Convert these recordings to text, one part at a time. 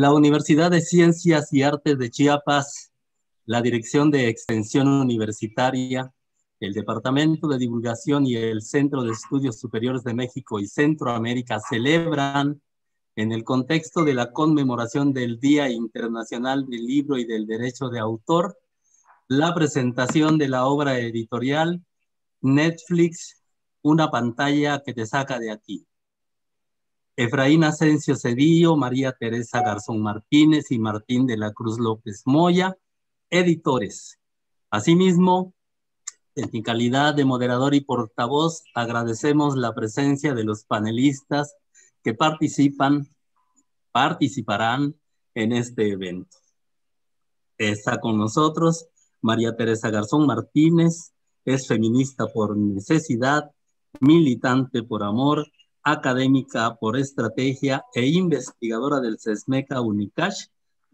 La Universidad de Ciencias y Artes de Chiapas, la Dirección de Extensión Universitaria, el Departamento de Divulgación y el Centro de Estudios Superiores de México y Centroamérica celebran, en el contexto de la conmemoración del Día Internacional del Libro y del Derecho de Autor, la presentación de la obra editorial Netflix, una pantalla que te saca de aquí. Efraín Asensio Cedillo, María Teresa Garzón Martínez y Martín de la Cruz López Moya, editores. Asimismo, en calidad de moderador y portavoz, agradecemos la presencia de los panelistas que participan, participarán en este evento. Está con nosotros María Teresa Garzón Martínez, es feminista por necesidad, militante por amor académica por estrategia e investigadora del CESMECA UNICASH,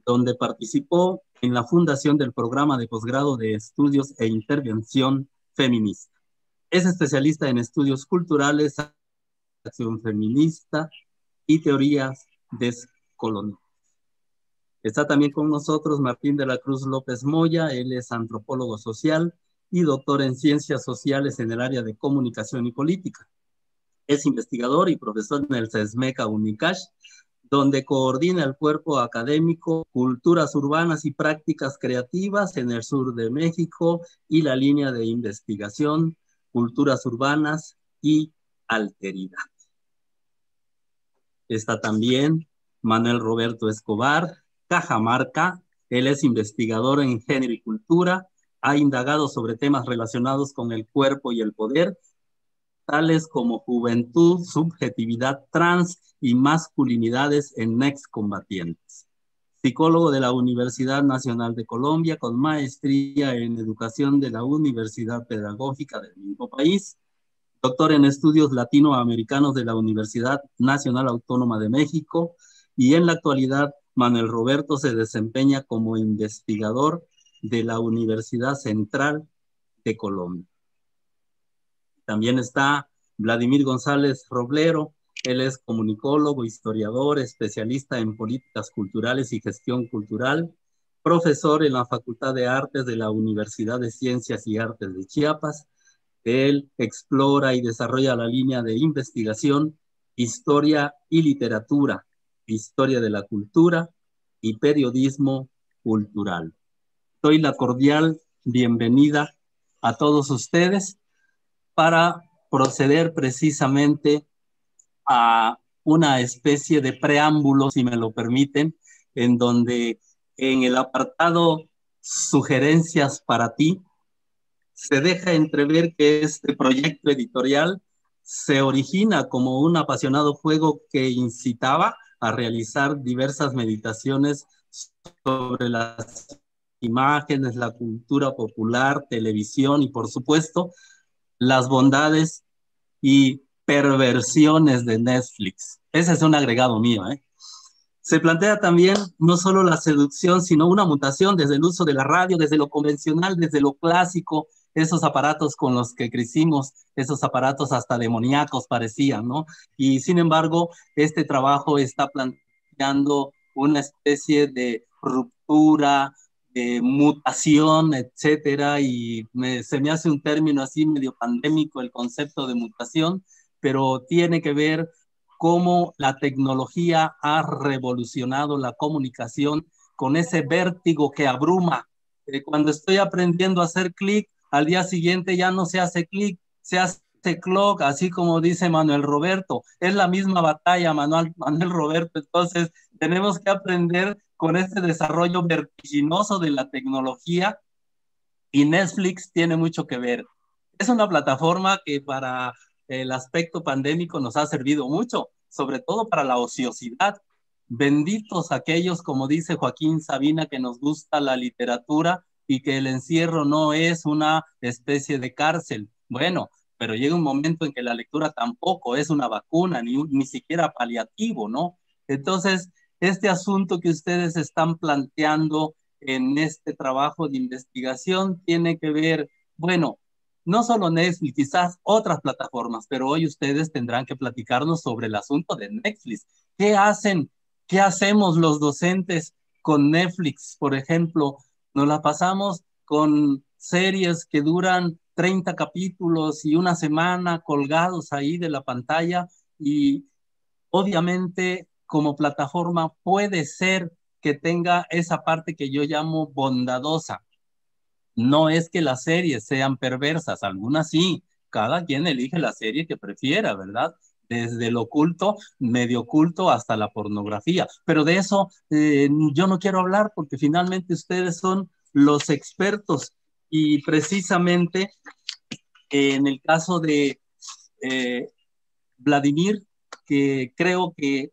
donde participó en la fundación del programa de posgrado de estudios e intervención feminista. Es especialista en estudios culturales, acción feminista y teorías descoloniales. Está también con nosotros Martín de la Cruz López Moya, él es antropólogo social y doctor en ciencias sociales en el área de comunicación y política. Es investigador y profesor en el CESMECA Unicash, donde coordina el cuerpo académico Culturas Urbanas y Prácticas Creativas en el sur de México y la línea de investigación Culturas Urbanas y Alteridad. Está también Manuel Roberto Escobar, Cajamarca. Él es investigador en género y cultura. Ha indagado sobre temas relacionados con el cuerpo y el poder tales como juventud, subjetividad trans y masculinidades en excombatientes. Psicólogo de la Universidad Nacional de Colombia con maestría en educación de la Universidad Pedagógica del mismo país. Doctor en estudios latinoamericanos de la Universidad Nacional Autónoma de México y en la actualidad Manuel Roberto se desempeña como investigador de la Universidad Central de Colombia. También está Vladimir González Roblero, él es comunicólogo, historiador, especialista en políticas culturales y gestión cultural, profesor en la Facultad de Artes de la Universidad de Ciencias y Artes de Chiapas. Él explora y desarrolla la línea de investigación, historia y literatura, historia de la cultura y periodismo cultural. Doy la cordial bienvenida a todos ustedes para proceder precisamente a una especie de preámbulo, si me lo permiten, en donde en el apartado sugerencias para ti, se deja entrever que este proyecto editorial se origina como un apasionado juego que incitaba a realizar diversas meditaciones sobre las imágenes, la cultura popular, televisión y por supuesto las bondades y perversiones de Netflix. Ese es un agregado mío. ¿eh? Se plantea también no solo la seducción, sino una mutación desde el uso de la radio, desde lo convencional, desde lo clásico, esos aparatos con los que crecimos, esos aparatos hasta demoníacos parecían, ¿no? Y sin embargo, este trabajo está planteando una especie de ruptura, eh, mutación, etcétera, y se me hace un término así medio pandémico el concepto de mutación, pero tiene que ver cómo la tecnología ha revolucionado la comunicación con ese vértigo que abruma. cuando estoy aprendiendo a hacer clic, al día siguiente ya no se hace clic, se hace este clock, así como dice Manuel Roberto. Es la misma batalla, Manuel, Manuel Roberto. Entonces, tenemos que aprender con este desarrollo vertiginoso de la tecnología y Netflix tiene mucho que ver. Es una plataforma que para el aspecto pandémico nos ha servido mucho, sobre todo para la ociosidad. Benditos aquellos, como dice Joaquín Sabina, que nos gusta la literatura y que el encierro no es una especie de cárcel. Bueno, pero llega un momento en que la lectura tampoco es una vacuna, ni, ni siquiera paliativo, ¿no? Entonces, este asunto que ustedes están planteando en este trabajo de investigación tiene que ver, bueno, no solo Netflix, quizás otras plataformas, pero hoy ustedes tendrán que platicarnos sobre el asunto de Netflix. ¿Qué hacen? ¿Qué hacemos los docentes con Netflix? Por ejemplo, nos la pasamos con series que duran 30 capítulos y una semana colgados ahí de la pantalla y obviamente como plataforma puede ser que tenga esa parte que yo llamo bondadosa. No es que las series sean perversas, algunas sí, cada quien elige la serie que prefiera, ¿verdad? Desde lo oculto, medio oculto, hasta la pornografía. Pero de eso eh, yo no quiero hablar porque finalmente ustedes son los expertos y precisamente eh, en el caso de eh, Vladimir, que creo que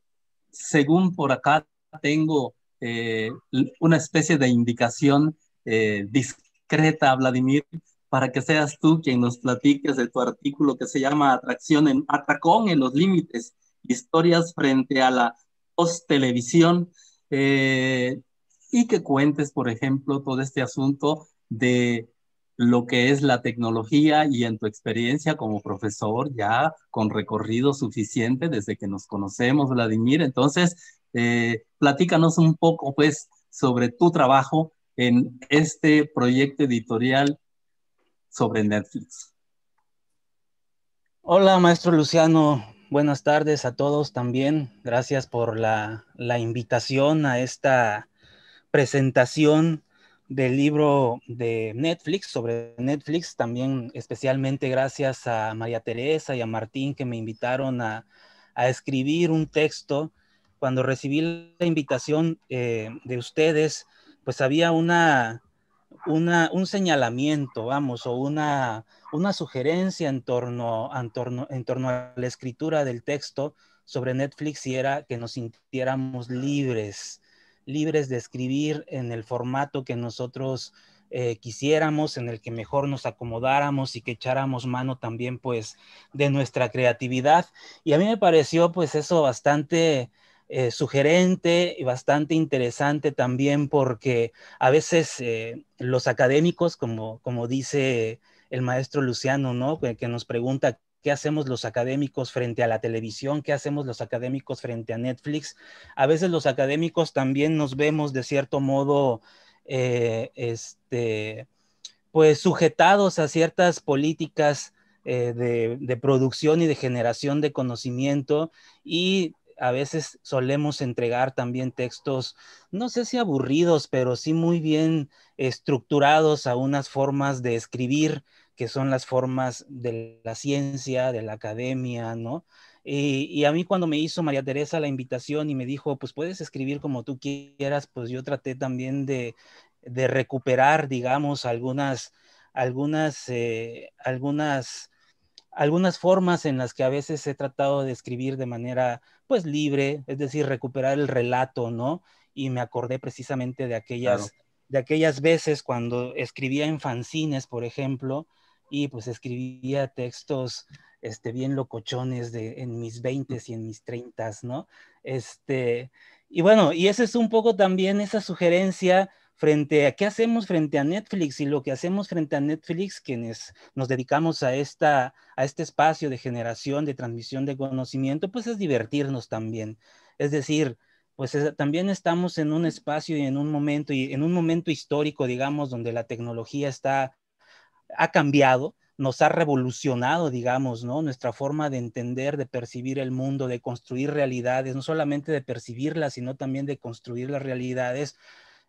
según por acá tengo eh, una especie de indicación discreta discreta, Vladimir, para que seas tú quien nos platiques de tu artículo que se llama Atracción en Atacón en los Límites, historias frente a la post-televisión, y que cuentes, por ejemplo, todo este asunto de lo que es la tecnología y en tu experiencia como profesor ya con recorrido suficiente desde que nos conocemos, Vladimir. Entonces, eh, platícanos un poco, pues, sobre tu trabajo en este proyecto editorial sobre Netflix. Hola, maestro Luciano. Buenas tardes a todos también. Gracias por la, la invitación a esta presentación del libro de Netflix, sobre Netflix, también especialmente gracias a María Teresa y a Martín que me invitaron a, escribir un texto. Cuando recibí la invitación eh, de ustedes, pues había una, un señalamiento, vamos, o una, una sugerencia en torno, en, torno, en torno a la escritura del texto sobre Netflix y era que nos sintiéramos libres libres de escribir en el formato que nosotros eh, quisiéramos, en el que mejor nos acomodáramos y que echáramos mano también pues de nuestra creatividad. Y a mí me pareció pues eso bastante eh, sugerente y bastante interesante también porque a veces eh, los académicos, como, como dice el maestro Luciano, ¿no? que nos pregunta qué hacemos los académicos frente a la televisión, qué hacemos los académicos frente a Netflix. A veces los académicos también nos vemos de cierto modo, eh, este, pues sujetados a ciertas políticas eh, de producción y de generación de conocimiento y a veces solemos entregar también textos, no sé si aburridos, pero sí muy bien estructurados a unas formas de escribir que son las formas de la ciencia, de la academia, ¿no? Eh, y, a mí cuando me hizo María Teresa la invitación y me dijo, pues puedes escribir como tú quieras, pues yo traté también de, recuperar, digamos, algunas, algunas, eh, algunas, algunas formas en las que a veces he tratado de escribir de manera, pues, libre, es decir, recuperar el relato, ¿no? Y me acordé precisamente de aquellas, de aquellas veces cuando escribía en fanzines, por ejemplo, y pues escribía textos este, bien locochones de, en mis 20s y en mis 30s, ¿no? Este, y bueno, y esa es un poco también esa sugerencia frente a qué hacemos frente a Netflix y lo que hacemos frente a Netflix, quienes nos dedicamos a, esta, a este espacio de generación, de transmisión de conocimiento, pues es divertirnos también. Es decir, pues también estamos en un espacio y en un momento, y en un momento histórico, digamos, donde la tecnología está ha cambiado, nos ha revolucionado, digamos, ¿no? Nuestra forma de entender, de percibir el mundo, de construir realidades, no solamente de percibirlas, sino también de construir las realidades.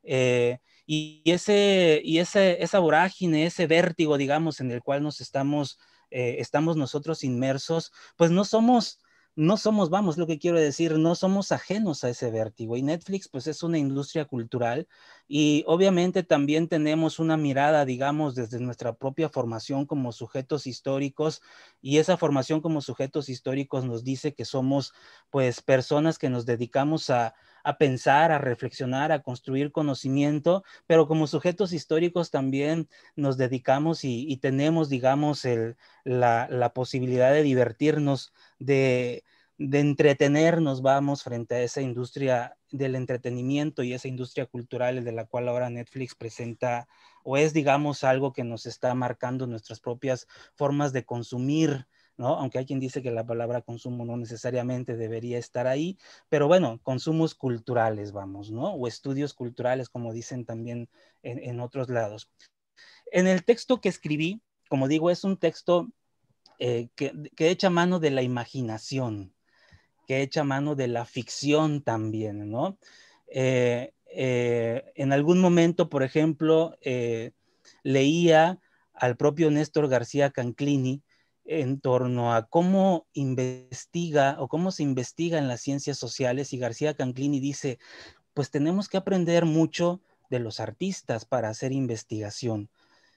Eh, y ese, y ese, esa vorágine, ese vértigo, digamos, en el cual nos estamos, eh, estamos nosotros inmersos, pues no somos no somos, vamos, lo que quiero decir, no somos ajenos a ese vértigo. Y Netflix, pues es una industria cultural y obviamente también tenemos una mirada, digamos, desde nuestra propia formación como sujetos históricos y esa formación como sujetos históricos nos dice que somos, pues, personas que nos dedicamos a a pensar, a reflexionar, a construir conocimiento, pero como sujetos históricos también nos dedicamos y, tenemos, digamos, la, posibilidad de divertirnos, de, de entretenernos, vamos, frente a esa industria del entretenimiento y esa industria cultural de la cual ahora Netflix presenta o es, digamos, algo que nos está marcando nuestras propias formas de consumir aunque hay quien dice que la palabra consumo no necesariamente debería estar ahí, pero bueno, consumos culturales, vamos, ¿no? O estudios culturales, como dicen también en, otros lados. En el texto que escribí, como digo, es un texto eh, que, echa mano de la imaginación, que echa mano de la ficción también, ¿no? Eh, eh, en algún momento, por ejemplo, leía al propio Néstor García Canclini, en torno a cómo investiga o cómo se investiga en las ciencias sociales y García Canclini dice, pues tenemos que aprender mucho de los artistas para hacer investigación.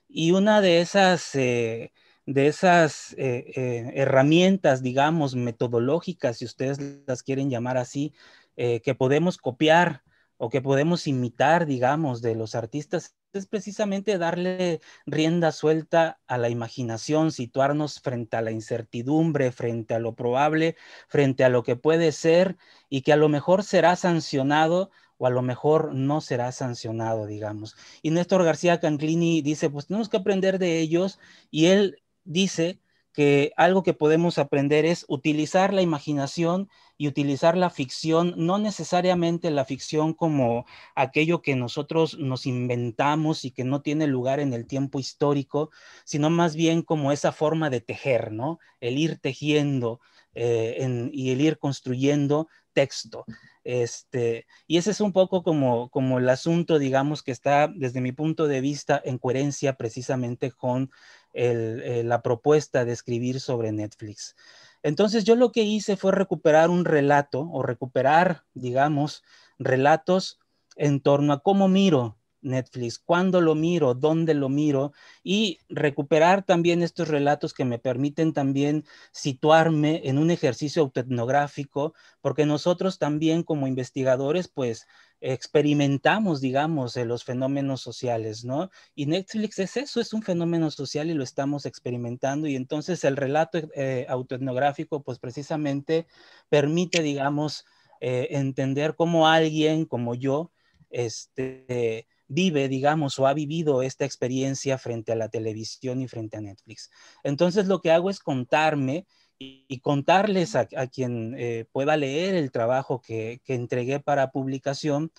Y una de esas, eh, de esas eh, eh, herramientas, digamos, metodológicas, si ustedes las quieren llamar así, que podemos copiar o que podemos imitar, digamos, de los artistas es precisamente darle rienda suelta a la imaginación, situarnos frente a la incertidumbre, frente a lo probable, frente a lo que puede ser y que a lo mejor será sancionado o a lo mejor no será sancionado, digamos. Y Néstor García Canclini dice, pues tenemos que aprender de ellos y él dice que algo que podemos aprender es utilizar la imaginación y utilizar la ficción, no necesariamente la ficción como aquello que nosotros nos inventamos y que no tiene lugar en el tiempo histórico, sino más bien como esa forma de tejer, ¿no? El ir tejiendo eh, y el ir construyendo texto. Este, y ese es un poco como, como el asunto, digamos, que está desde mi punto de vista en coherencia precisamente con eh, la propuesta de escribir sobre Netflix. Entonces yo lo que hice fue recuperar un relato o recuperar, digamos, relatos en torno a cómo miro Netflix, cuándo lo miro, dónde lo miro y recuperar también estos relatos que me permiten también situarme en un ejercicio autoetnográfico, porque nosotros también como investigadores pues experimentamos, digamos, los fenómenos sociales, ¿no? Y Netflix es eso, es un fenómeno social y lo estamos experimentando y entonces el relato eh, autoetnográfico pues precisamente permite, digamos, eh, entender cómo alguien como yo este, vive, digamos, o ha vivido esta experiencia frente a la televisión y frente a Netflix. Entonces lo que hago es contarme y, contarles a, quien eh, pueda leer el trabajo que, entregué para publicación,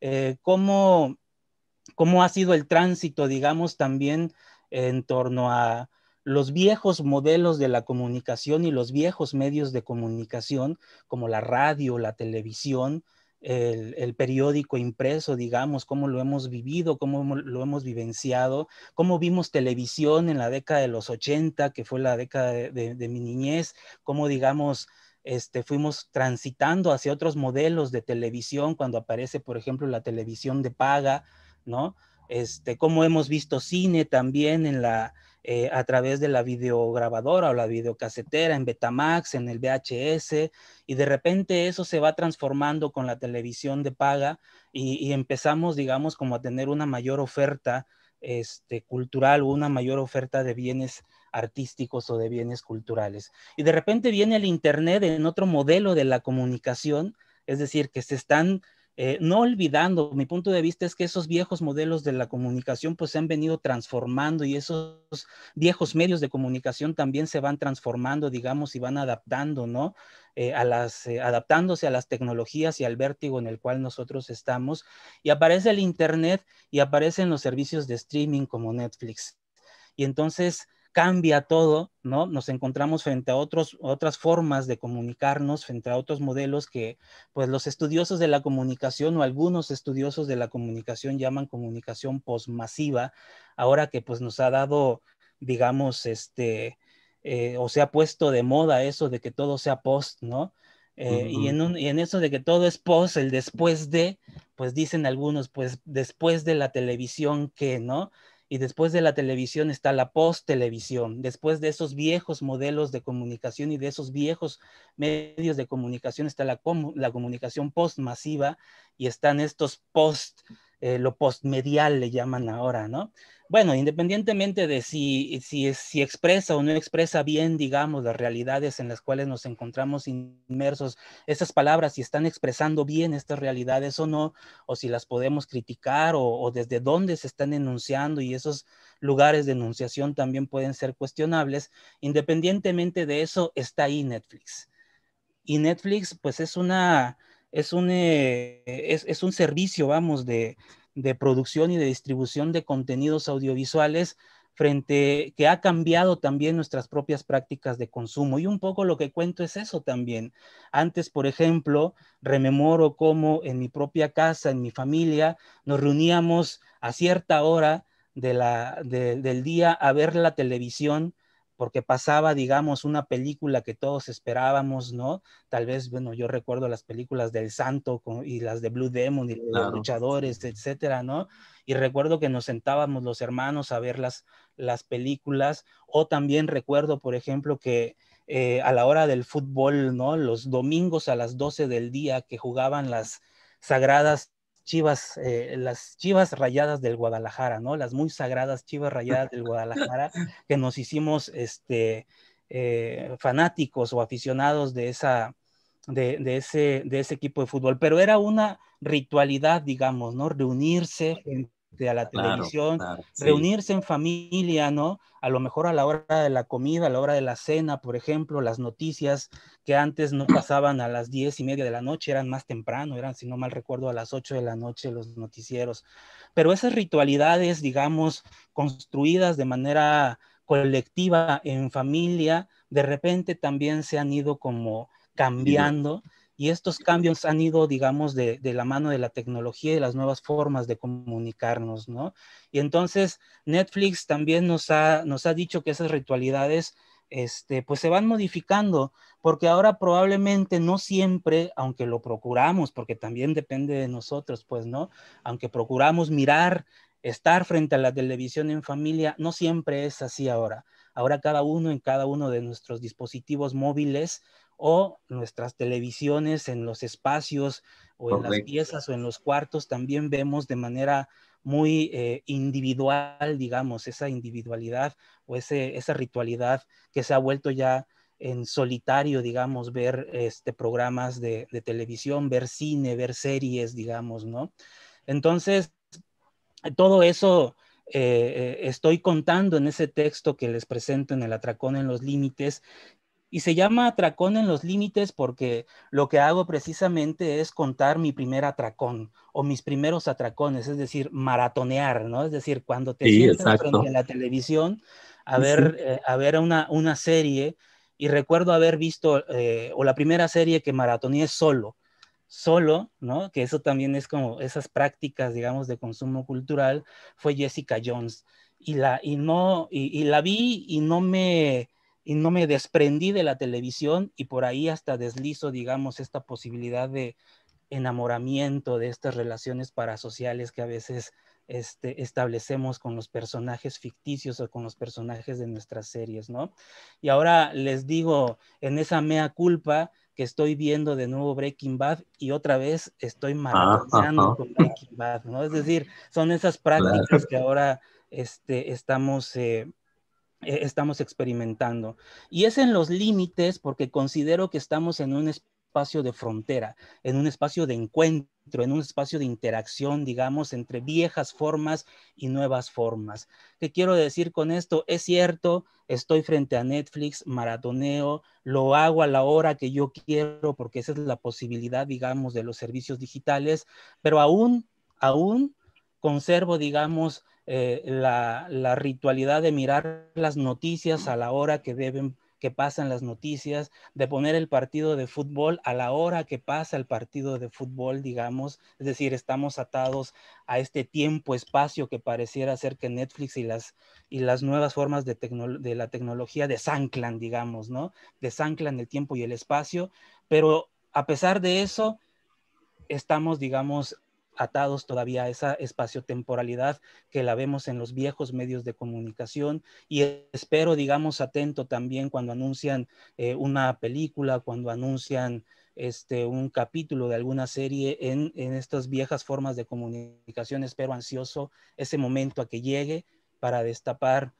eh, cómo, ha sido el tránsito, digamos, también en torno a los viejos modelos de la comunicación y los viejos medios de comunicación, como la radio, la televisión, el, periódico impreso, digamos, cómo lo hemos vivido, cómo lo hemos vivenciado, cómo vimos televisión en la década de los 80, que fue la década de, mi niñez, cómo, digamos, este, fuimos transitando hacia otros modelos de televisión cuando aparece, por ejemplo, la televisión de paga, ¿no? Este, cómo hemos visto cine también en la, eh, a través de la videograbadora o la videocasetera, en Betamax, en el VHS, y de repente eso se va transformando con la televisión de paga y, empezamos, digamos, como a tener una mayor oferta este, cultural o una mayor oferta de bienes artísticos o de bienes culturales. Y de repente viene el Internet en otro modelo de la comunicación, es decir, que se están eh, no olvidando, mi punto de vista es que esos viejos modelos de la comunicación pues se han venido transformando y esos viejos medios de comunicación también se van transformando, digamos, y van adaptando, ¿no? Eh, eh, adaptándose a las tecnologías y al vértigo en el cual nosotros estamos. Y aparece el Internet y aparecen los servicios de streaming como Netflix. Y entonces cambia todo, ¿no? Nos encontramos frente a otras formas de comunicarnos, frente a otros modelos que, pues, los estudiosos de la comunicación o algunos estudiosos de la comunicación llaman comunicación posmasiva, ahora que, pues, nos ha dado, digamos, este, eh, o se ha puesto de moda eso de que todo sea post, ¿no? Eh, y, en y, en eso de que todo es post, el después de, pues dicen algunos, pues después de la televisión que, ¿no? Y después de la televisión está la post-televisión, después de esos viejos modelos de comunicación y de esos viejos medios de comunicación está la, la comunicación post-masiva y están estos post eh, lo postmedial le llaman ahora, ¿no? Bueno, independientemente de si, si, expresa o no expresa bien, digamos, las realidades en las cuales nos encontramos inmersos, esas palabras, si están expresando bien estas realidades o no, o si las podemos criticar o, o desde dónde se están enunciando y esos lugares de enunciación también pueden ser cuestionables, independientemente de eso, está ahí Netflix. Y Netflix, pues es una, es un, eh, es, un servicio, vamos, de, producción y de distribución de contenidos audiovisuales frente que ha cambiado también nuestras propias prácticas de consumo. Y un poco lo que cuento es eso también. Antes, por ejemplo, rememoro cómo en mi propia casa, en mi familia, nos reuníamos a cierta hora de la, del día a ver la televisión porque pasaba, digamos, una película que todos esperábamos, ¿no? Tal vez, bueno, yo recuerdo las películas del Santo y las de Blue Demon y los luchadores, etcétera, ¿no? Y recuerdo que nos sentábamos los hermanos a ver las, las películas, o también recuerdo, por ejemplo, que eh, a la hora del fútbol, ¿no? Los domingos a las 12 del día que jugaban las sagradas chivas, eh, las chivas rayadas del Guadalajara, ¿no? Las muy sagradas chivas rayadas del Guadalajara, que nos hicimos este, eh, fanáticos o aficionados de, esa, de, ese, de ese equipo de fútbol. Pero era una ritualidad, digamos, ¿no? Reunirse a la televisión, reunirse en familia, ¿no? A lo mejor a la hora de la comida, a la hora de la cena, por ejemplo, las noticias que antes no pasaban a las diez y media de la noche, eran más temprano, eran, si no mal recuerdo, a las ocho de la noche los noticieros. Pero esas ritualidades, digamos, construidas de manera colectiva en familia, de repente también se han ido como cambiando. Y estos cambios han ido, digamos, de, la mano de la tecnología y las nuevas formas de comunicarnos, ¿no? Y entonces Netflix también nos ha, nos ha dicho que esas ritualidades, este, pues se van modificando, porque ahora probablemente no siempre, aunque lo procuramos, porque también depende de nosotros, pues, ¿no? Aunque procuramos mirar, estar frente a la televisión en familia, no siempre es así ahora. Ahora cada uno en cada uno de nuestros dispositivos móviles o nuestras televisiones en los espacios o en las piezas o en los cuartos, también vemos de manera muy eh, individual, digamos, esa individualidad o ese, esa ritualidad que se ha vuelto ya en solitario, digamos, ver este, programas de, televisión, ver cine, ver series, digamos, ¿no? Entonces, todo eso eh, eh, estoy contando en ese texto que les presento en el Atracón en los Límites y se llama Atracón en los Límites porque lo que hago precisamente es contar mi primer atracón o mis primeros atracones, es decir, maratonear, ¿no? Es decir, cuando te sientas frente a la televisión a ver, eh, a ver una, una, serie y recuerdo haber visto, eh, o la primera serie que maratoneé solo, solo, ¿no? Que eso también es como esas prácticas, digamos, de consumo cultural, fue Jessica Jones. Y la, y no, y la vi y no me y no me desprendí de la televisión y por ahí hasta deslizo, digamos, esta posibilidad de enamoramiento de estas relaciones parasociales que a veces este, establecemos con los personajes ficticios o con los personajes de nuestras series, ¿no? Y ahora les digo, en esa mea culpa que estoy viendo de nuevo Breaking Bad y otra vez estoy maravillando con Breaking Bad, ¿no? Es decir, son esas prácticas que ahora este, estamos... Eh, eh, estamos experimentando. Y es en los límites porque considero que estamos en un espacio de frontera, en un espacio de encuentro, en un espacio de interacción, digamos, entre viejas formas y nuevas formas. ¿Qué quiero decir con esto? Es cierto, estoy frente a Netflix, maratoneo, lo hago a la hora que yo quiero porque esa es la posibilidad, digamos, de los servicios digitales, pero aún, aún conservo, digamos, eh, la, ritualidad de mirar las noticias a la hora que deben que pasan las noticias, de poner el partido de fútbol a la hora que pasa el partido de fútbol, digamos, es decir, estamos atados a este tiempo, espacio que pareciera ser que Netflix y las, y las nuevas formas de, de la tecnología desanclan, digamos, ¿no? Desanclan el tiempo y el espacio, pero a pesar de eso, estamos, digamos, atados todavía a esa espaciotemporalidad que la vemos en los viejos medios de comunicación y espero, digamos, atento también cuando anuncian eh, una película, cuando anuncian este, un capítulo de alguna serie en, estas viejas formas de comunicación. Espero ansioso ese momento a que llegue para destapar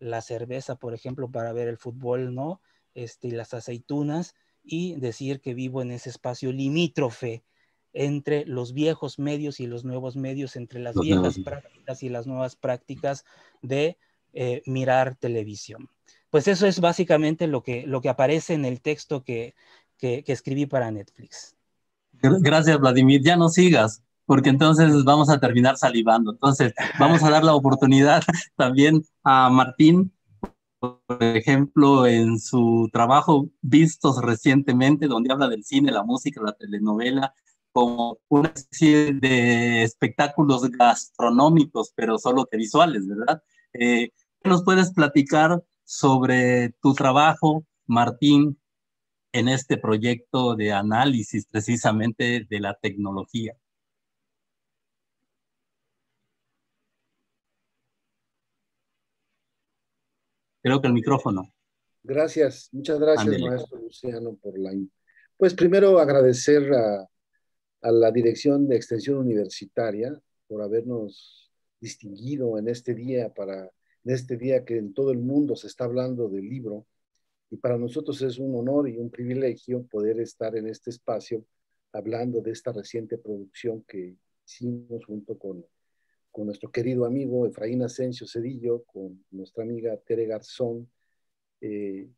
la cerveza, por ejemplo, para ver el fútbol, ¿no? Este, las aceitunas y decir que vivo en ese espacio limítrofe entre los viejos medios y los nuevos medios, entre las viejas prácticas y las nuevas prácticas de eh, mirar televisión. Pues eso es básicamente lo que, lo que aparece en el texto que, que escribí para Netflix. Gracias, Vladimir. Ya no sigas porque entonces vamos a terminar salivando. Entonces, vamos a dar la oportunidad también a Martín, por ejemplo, en su trabajo Vistos recientemente, donde habla del cine, la música, la telenovela, como una serie de espectáculos gastronómicos, pero solo que visuales, ¿verdad? Eh, ¿Qué nos puedes platicar sobre tu trabajo, Martín, en este proyecto de análisis precisamente de la tecnología? Creo que el micrófono. Gracias, muchas gracias, maestro Luciano, por la... Pues primero agradecer a, a la Dirección de Extensión Universitaria por habernos distinguido en este día para en este día que en todo el mundo se está hablando del libro y para nosotros es un honor y un privilegio poder estar en este espacio hablando de esta reciente producción que hicimos junto con, con nuestro querido amigo Efraín Asensio Cedillo, con nuestra amiga Tere Garzón. Eh,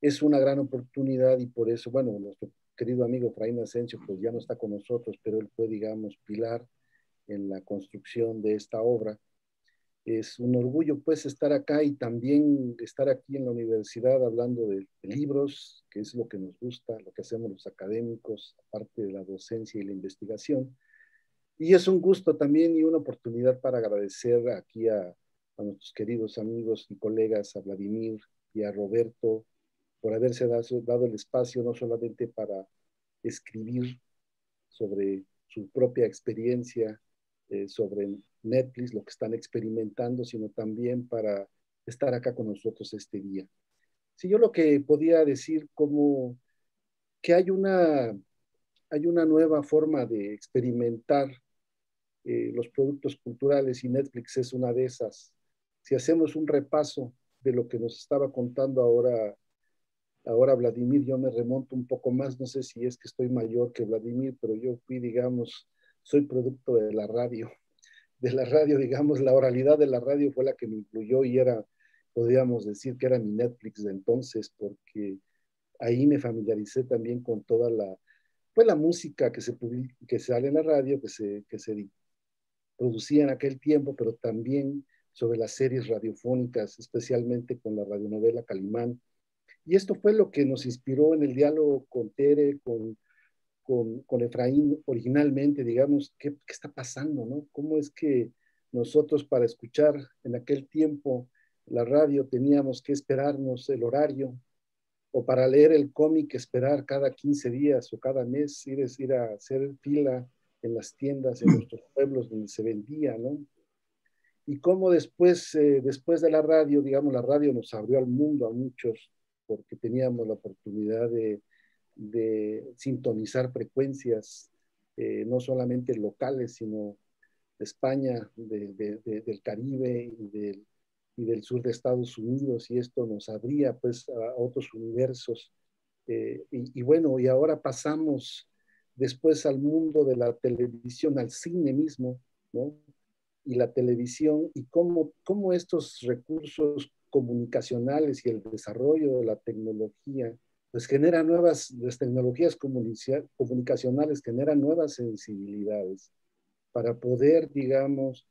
es una gran oportunidad y por eso, bueno, nuestro querido amigo Fraín Asensio, pues ya no está con nosotros, pero él fue, digamos, pilar en la construcción de esta obra. Es un orgullo, pues, estar acá y también estar aquí en la universidad hablando de, libros, que es lo que nos gusta, lo que hacemos los académicos, aparte de la docencia y la investigación. Y es un gusto también y una oportunidad para agradecer aquí a, a nuestros queridos amigos y colegas, a Vladimir y a Roberto, por haberse dado el espacio no solamente para escribir sobre su propia experiencia, eh, sobre Netflix, lo que están experimentando, sino también para estar acá con nosotros este día. Si yo lo que podía decir como que hay una, hay una nueva forma de experimentar eh, los productos culturales y Netflix es una de esas. Si hacemos un repaso de lo que nos estaba contando ahora Ahora Vladimir, yo me remonto un poco más, no sé si es que estoy mayor que Vladimir, pero yo fui, digamos, soy producto de la radio. De la radio, digamos, la oralidad de la radio fue la que me incluyó y era, podríamos decir que era mi Netflix de entonces, porque ahí me familiaricé también con toda la, fue pues, la música que, se que sale en la radio, que se, que se producía en aquel tiempo, pero también sobre las series radiofónicas, especialmente con la radionovela Calimán, y esto fue lo que nos inspiró en el diálogo con Tere, con, con, Efraín originalmente, digamos, ¿qué, está pasando? ¿Cómo es que nosotros para escuchar en aquel tiempo la radio teníamos que esperarnos el horario? O para leer el cómic, esperar cada 15 días o cada mes, ir, a hacer fila en las tiendas, en mm. nuestros pueblos donde se vendía, ¿no? y cómo después, eh, después de la radio, digamos, la radio nos abrió al mundo a muchos, porque teníamos la oportunidad de, sintonizar frecuencias, eh, no solamente locales, sino de España, del Caribe y del, sur de Estados Unidos, y esto nos abría pues a otros universos. Eh, y, bueno, y ahora pasamos después al mundo de la televisión, al cine mismo, ¿no? Y la televisión, y cómo, cómo estos recursos comunicacionales y el desarrollo de la tecnología, pues genera nuevas, las tecnologías comunicacionales generan nuevas sensibilidades para poder, digamos,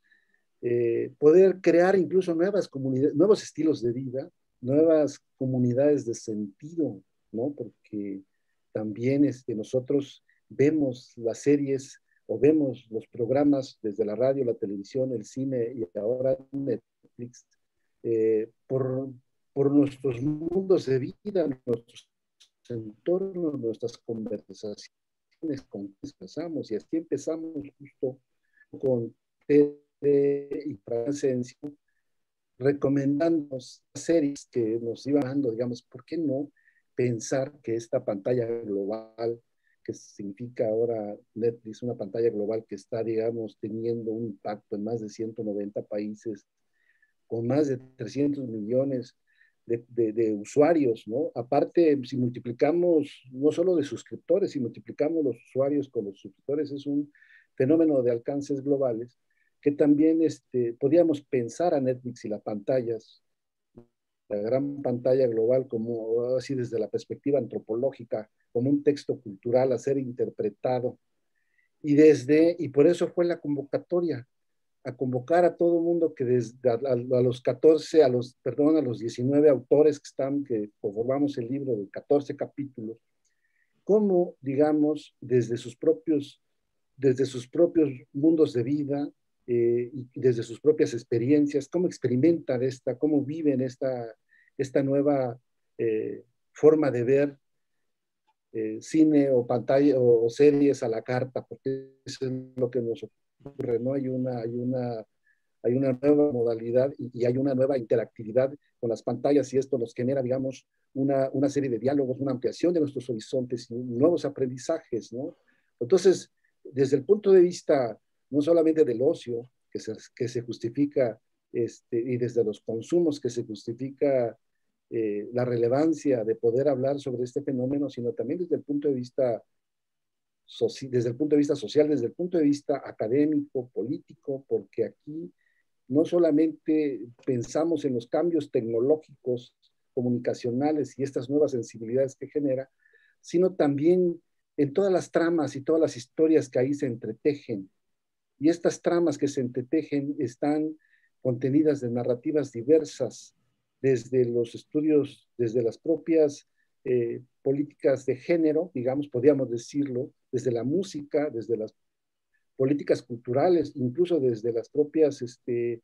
eh, poder crear incluso nuevas comunidades, nuevos estilos de vida, nuevas comunidades de sentido, ¿no? Porque también que este, nosotros vemos las series o vemos los programas desde la radio, la televisión, el cine y ahora Netflix, eh, por, por nuestros mundos de vida, nuestros entornos, nuestras conversaciones con quienes empezamos. Y así empezamos justo con TD y Francencia, recomendándonos series que nos iban dando, digamos, ¿por qué no pensar que esta pantalla global, que significa ahora Netflix, una pantalla global que está, digamos, teniendo un impacto en más de 190 países, con más de 300 millones de, usuarios, ¿no? Aparte, si multiplicamos, no solo de suscriptores, si multiplicamos los usuarios con los suscriptores, es un fenómeno de alcances globales que también este, podíamos pensar a Netflix y las pantallas, la gran pantalla global, como así desde la perspectiva antropológica, como un texto cultural a ser interpretado. Y desde, y por eso fue la convocatoria, a convocar a todo mundo que desde a, los 14, a los, perdón, a los 19 autores que están, que conformamos el libro de 14 capítulos, cómo, digamos, desde sus propios, desde sus propios mundos de vida eh, y desde sus propias experiencias, cómo experimentan esta, cómo viven esta, esta nueva eh, forma de ver eh, cine o pantalla o, series a la carta, porque es lo que nos ¿no? Hay una, hay una, hay una nueva modalidad y, hay una nueva interactividad con las pantallas y esto nos genera, digamos, una, una serie de diálogos, una ampliación de nuestros horizontes y nuevos aprendizajes, ¿no? Entonces, desde el punto de vista no solamente del ocio, que se, que se justifica, este, y desde los consumos que se justifica eh, la relevancia de poder hablar sobre este fenómeno, sino también desde el punto de vista desde el punto de vista social, desde el punto de vista académico, político, porque aquí no solamente pensamos en los cambios tecnológicos, comunicacionales y estas nuevas sensibilidades que genera, sino también en todas las tramas y todas las historias que ahí se entretejen. Y estas tramas que se entretejen están contenidas de narrativas diversas, desde los estudios, desde las propias eh, políticas de género, digamos, podríamos decirlo, desde la música, desde las políticas culturales, incluso desde las propias este,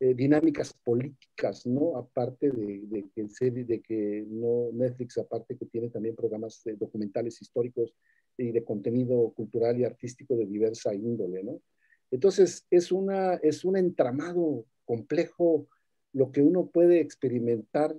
eh, dinámicas políticas, ¿no? Aparte de, que de que no Netflix, aparte que tiene también programas documentales históricos y de contenido cultural y artístico de diversa índole, ¿no? Entonces, es, una, es un entramado complejo lo que uno puede experimentar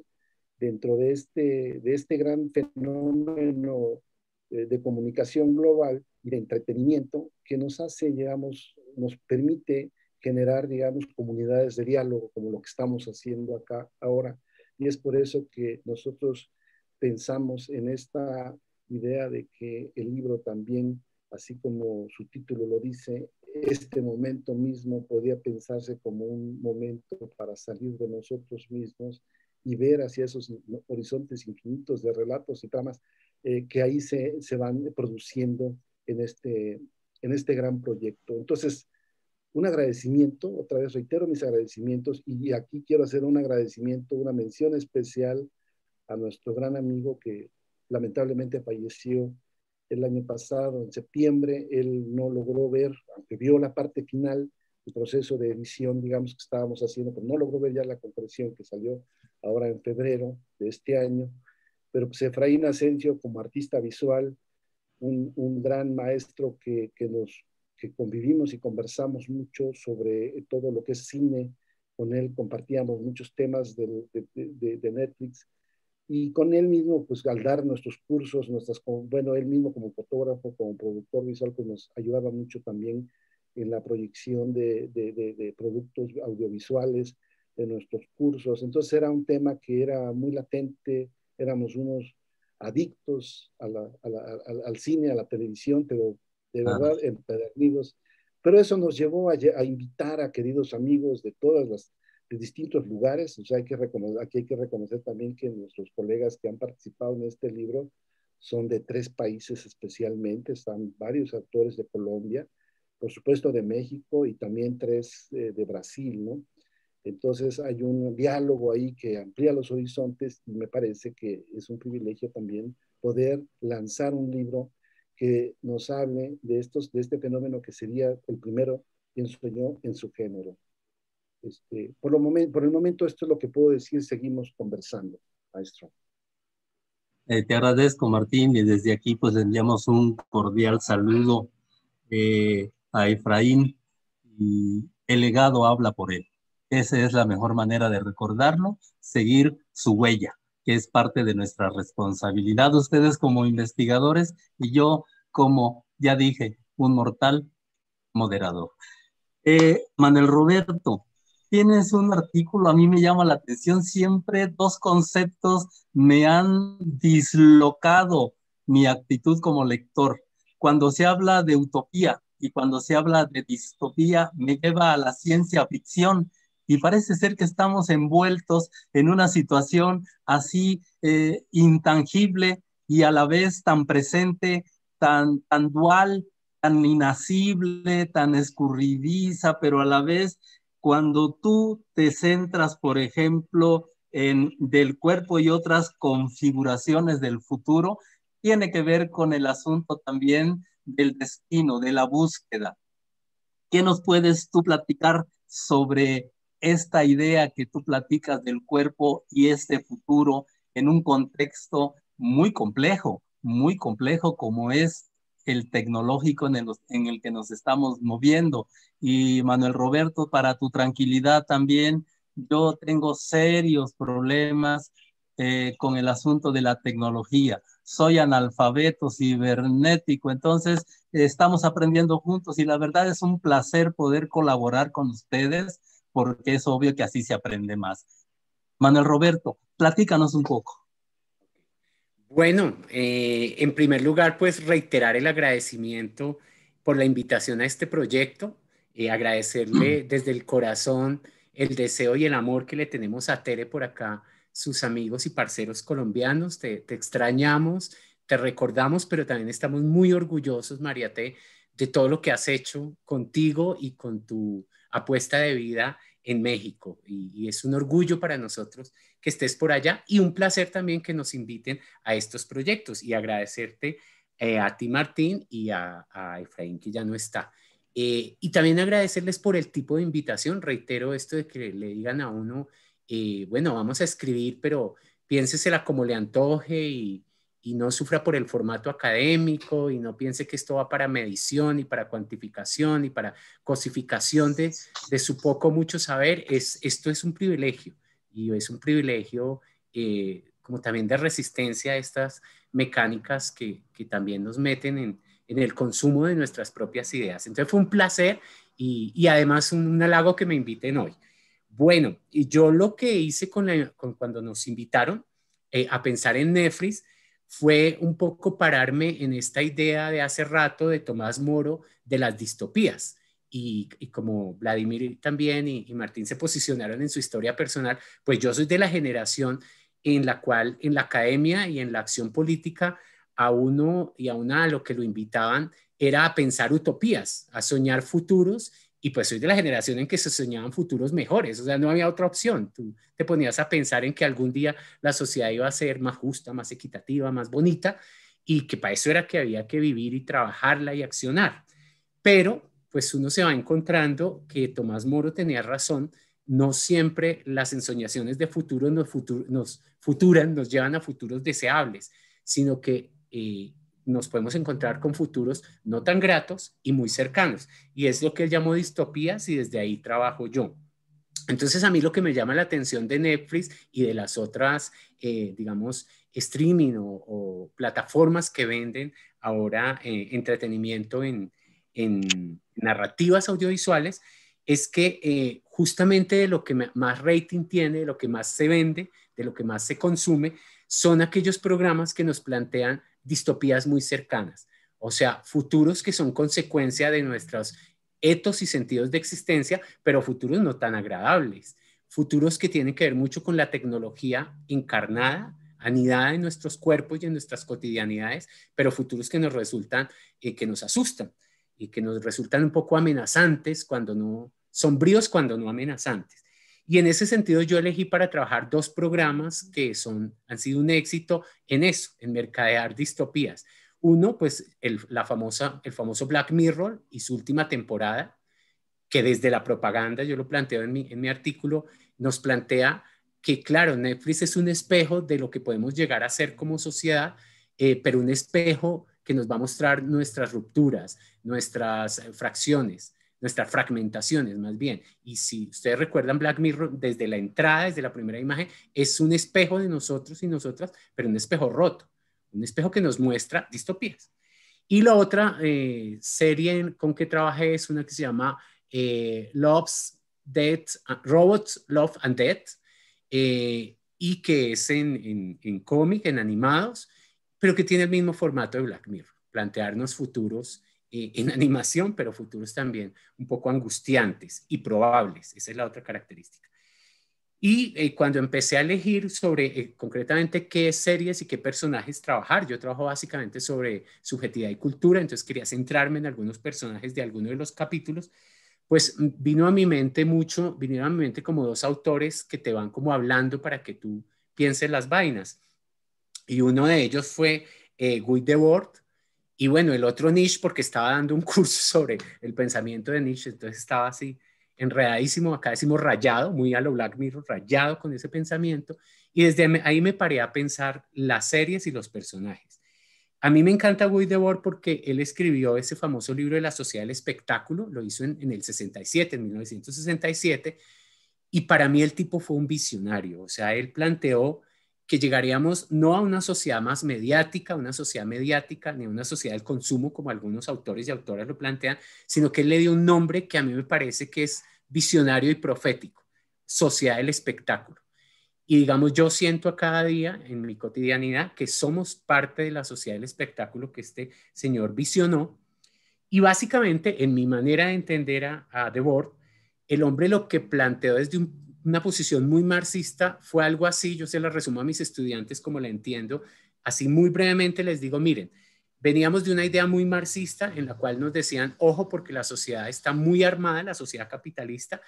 dentro de este, de este gran fenómeno eh, de comunicación global y de entretenimiento que nos hace, digamos, nos permite generar, digamos, comunidades de diálogo como lo que estamos haciendo acá ahora. Y es por eso que nosotros pensamos en esta idea de que el libro también, así como su título lo dice, este momento mismo podía pensarse como un momento para salir de nosotros mismos y ver hacia esos horizontes infinitos de relatos y tramas eh, que ahí se, se, van produciendo en este, en este gran proyecto. Entonces, un agradecimiento, otra vez reitero mis agradecimientos y aquí quiero hacer un agradecimiento, una mención especial a nuestro gran amigo que lamentablemente falleció el año pasado, en septiembre, él no logró ver, aunque vio la parte final, el proceso de edición, digamos, que estábamos haciendo, pero no logró ver ya la compresión que salió ahora en febrero de este año, pero pues, Efraín Asensio como artista visual, un, un gran maestro que, que nos que convivimos y conversamos mucho sobre todo lo que es cine, con él compartíamos muchos temas de, de, Netflix y con él mismo, pues al dar nuestros cursos, nuestras, bueno, él mismo como fotógrafo, como productor visual, pues nos ayudaba mucho también en la proyección de, de, productos audiovisuales de nuestros cursos. Entonces era un tema que era muy latente, éramos unos adictos al, cine, a la televisión, pero de verdad empedernidos. Pero eso nos llevó a, invitar a queridos amigos de todas las de distintos lugares. O sea, hay que reconocer, aquí hay que reconocer también que nuestros colegas que han participado en este libro son de tres países especialmente, están varios actores de Colombia, por supuesto de México y también tres eh, de Brasil, ¿no? Entonces hay un diálogo ahí que amplía los horizontes y me parece que es un privilegio también poder lanzar un libro que nos hable de, estos, de este fenómeno que sería el primero, que yo, en su género. Este, por, lo por el momento esto es lo que puedo decir, seguimos conversando, maestro. Eh, te agradezco, Martín, y desde aquí pues enviamos un cordial saludo eh, a Efraín y el legado habla por él. Esa es la mejor manera de recordarlo, seguir su huella, que es parte de nuestra responsabilidad, ustedes como investigadores y yo como, ya dije, un mortal moderador. Eh, Manuel Roberto, tienes un artículo, a mí me llama la atención, siempre dos conceptos me han dislocado mi actitud como lector. Cuando se habla de utopía y cuando se habla de distopía, me lleva a la ciencia ficción y parece ser que estamos envueltos en una situación así eh, intangible y a la vez tan presente, tan, tan dual, tan inacible, tan escurridiza, pero a la vez cuando tú te centras, por ejemplo, en del cuerpo y otras configuraciones del futuro, tiene que ver con el asunto también del destino, de la búsqueda. ¿Qué nos puedes tú platicar sobre esta idea que tú platicas del cuerpo y este futuro en un contexto muy complejo, muy complejo como es el tecnológico en el, que nos estamos moviendo. Y Manuel Roberto, para tu tranquilidad también, yo tengo serios problemas eh, con el asunto de la tecnología. Soy analfabeto cibernético, entonces eh, estamos aprendiendo juntos y la verdad es un placer poder colaborar con ustedes porque es obvio que así se aprende más. Manuel Roberto, platícanos un poco. Bueno, eh, en primer lugar, pues reiterar el agradecimiento por la invitación a este proyecto, y eh, agradecerle mm. desde el corazón el deseo y el amor que le tenemos a Tere por acá, sus amigos y parceros colombianos, te, te extrañamos, te recordamos, pero también estamos muy orgullosos, Mariate, de todo lo que has hecho contigo y con tu apuesta de vida en México. Y, es un orgullo para nosotros que estés por allá y un placer también que nos inviten a estos proyectos y agradecerte eh, a ti, Martín, y a, Efraín, que ya no está. Eh, y también agradecerles por el tipo de invitación. Reitero esto de que le digan a uno, eh, bueno, vamos a escribir, pero piénsesela como le antoje y, y no sufra por el formato académico y no piense que esto va para medición y para cuantificación y para cosificación de, su poco mucho saber, es, esto es un privilegio y es un privilegio eh, como también de resistencia a estas mecánicas que, también nos meten en, el consumo de nuestras propias ideas. Entonces fue un placer y, además un, halago que me inviten hoy. Bueno, y yo lo que hice con, cuando nos invitaron eh, a pensar en Nefris, fue un poco pararme en esta idea de hace rato de Tomás Moro de las distopías. Y, como Vladimir también y, Martín se posicionaron en su historia personal, pues yo soy de la generación en la cual en la academia y en la acción política a uno y a una lo que lo invitaban era a pensar utopías, a soñar futuros y pues soy de la generación en que se soñaban futuros mejores, o sea, no había otra opción. Tú te ponías a pensar en que algún día la sociedad iba a ser más justa, más equitativa, más bonita, y que para eso era que había que vivir y trabajarla y accionar. Pero pues uno se va encontrando que Tomás Moro tenía razón, no siempre las ensoñaciones de futuro nos, nos futuran, nos llevan a futuros deseables, sino que eh, nos podemos encontrar con futuros no tan gratos y muy cercanos. Y es lo que él llamó distopías y desde ahí trabajo yo. Entonces a mí lo que me llama la atención de Netflix y de las otras, eh, digamos, streaming o, plataformas que venden ahora eh, entretenimiento en, narrativas audiovisuales, es que eh, justamente de lo que más rating tiene, de lo que más se vende, de lo que más se consume, son aquellos programas que nos plantean distopías muy cercanas, o sea, futuros que son consecuencia de nuestros etos y sentidos de existencia, pero futuros no tan agradables, futuros que tienen que ver mucho con la tecnología encarnada, anidada en nuestros cuerpos y en nuestras cotidianidades, pero futuros que nos resultan, y eh, que nos asustan y que nos resultan un poco amenazantes cuando no, sombríos cuando no amenazantes. Y en ese sentido yo elegí para trabajar dos programas que son, han sido un éxito en eso, en mercadear distopías. Uno, pues el, la famosa, el famoso Black Mirror y su última temporada, que desde la propaganda, yo lo planteo en mi, artículo, nos plantea que, claro, Netflix es un espejo de lo que podemos llegar a ser como sociedad, eh, pero un espejo que nos va a mostrar nuestras rupturas, nuestras eh, fracciones, nuestras fragmentaciones más bien. Y si ustedes recuerdan Black Mirror, desde la entrada, desde la primera imagen, es un espejo de nosotros y nosotras, pero un espejo roto, un espejo que nos muestra distopías. Y la otra eh, serie con que trabajé es una que se llama eh, Loves, Death, Robots, Love and Death, eh, y que es en, en, en cómic, en animados, pero que tiene el mismo formato de Black Mirror, plantearnos futuros eh, en animación, pero futuros también un poco angustiantes y probables. Esa es la otra característica. Y eh, cuando empecé a elegir sobre eh, concretamente qué series y qué personajes trabajar, yo trabajo básicamente sobre subjetividad y cultura, entonces quería centrarme en algunos personajes de algunos de los capítulos, pues mm, vino a mi mente mucho, vinieron a mi mente como dos autores que te van como hablando para que tú pienses las vainas. Y uno de ellos fue eh, Guy Debord, y bueno, el otro Nietzsche, porque estaba dando un curso sobre el pensamiento de Nietzsche, entonces estaba así enredadísimo, acá decimos rayado, muy a lo Black Mirror, rayado con ese pensamiento. Y desde ahí me paré a pensar las series y los personajes. A mí me encanta Guy Debord porque él escribió ese famoso libro de la sociedad del espectáculo, lo hizo en, en el 67, en 1967, y para mí el tipo fue un visionario, o sea, él planteó que llegaríamos no a una sociedad más mediática, una sociedad mediática, ni una sociedad del consumo, como algunos autores y autoras lo plantean, sino que él le dio un nombre que a mí me parece que es visionario y profético, sociedad del espectáculo. Y digamos, yo siento a cada día en mi cotidianidad que somos parte de la sociedad del espectáculo que este señor visionó. Y básicamente, en mi manera de entender a, a Debord, el hombre lo que planteó desde un una posición muy marxista, fue algo así, yo se la resumo a mis estudiantes como la entiendo, así muy brevemente les digo, miren, veníamos de una idea muy marxista en la cual nos decían, ojo, porque la sociedad está muy armada, la sociedad capitalista,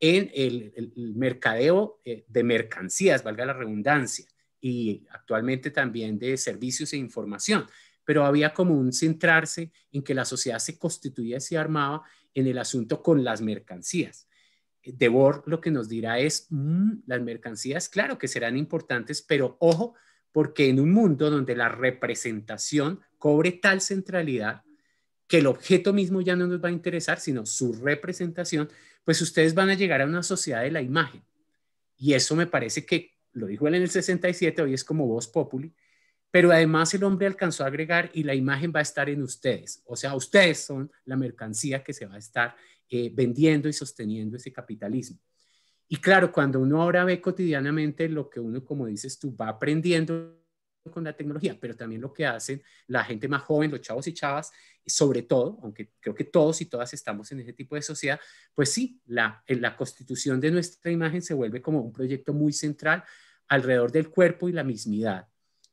en el, mercadeo eh, de mercancías, valga la redundancia, y actualmente también de servicios e información, pero había como un centrarse en que la sociedad se constituía, se armaba en el asunto con las mercancías. Eh, Debor lo que nos dirá es, mm, las mercancías, claro que serán importantes, pero ojo, porque en un mundo donde la representación cobre tal centralidad que el objeto mismo ya no nos va a interesar, sino su representación, pues ustedes van a llegar a una sociedad de la imagen. Y eso me parece que, lo dijo él en el 67, hoy es como voz populi, pero además el hombre alcanzó a agregar y la imagen va a estar en ustedes. O sea, ustedes son la mercancía que se va a estar eh, vendiendo y sosteniendo ese capitalismo. Y claro, cuando uno ahora ve cotidianamente lo que uno, como dices tú, va aprendiendo con la tecnología, pero también lo que hacen la gente más joven, los chavos y chavas, sobre todo, aunque creo que todos y todas estamos en ese tipo de sociedad, pues sí, la, la constitución de nuestra imagen se vuelve como un proyecto muy central alrededor del cuerpo y la mismidad.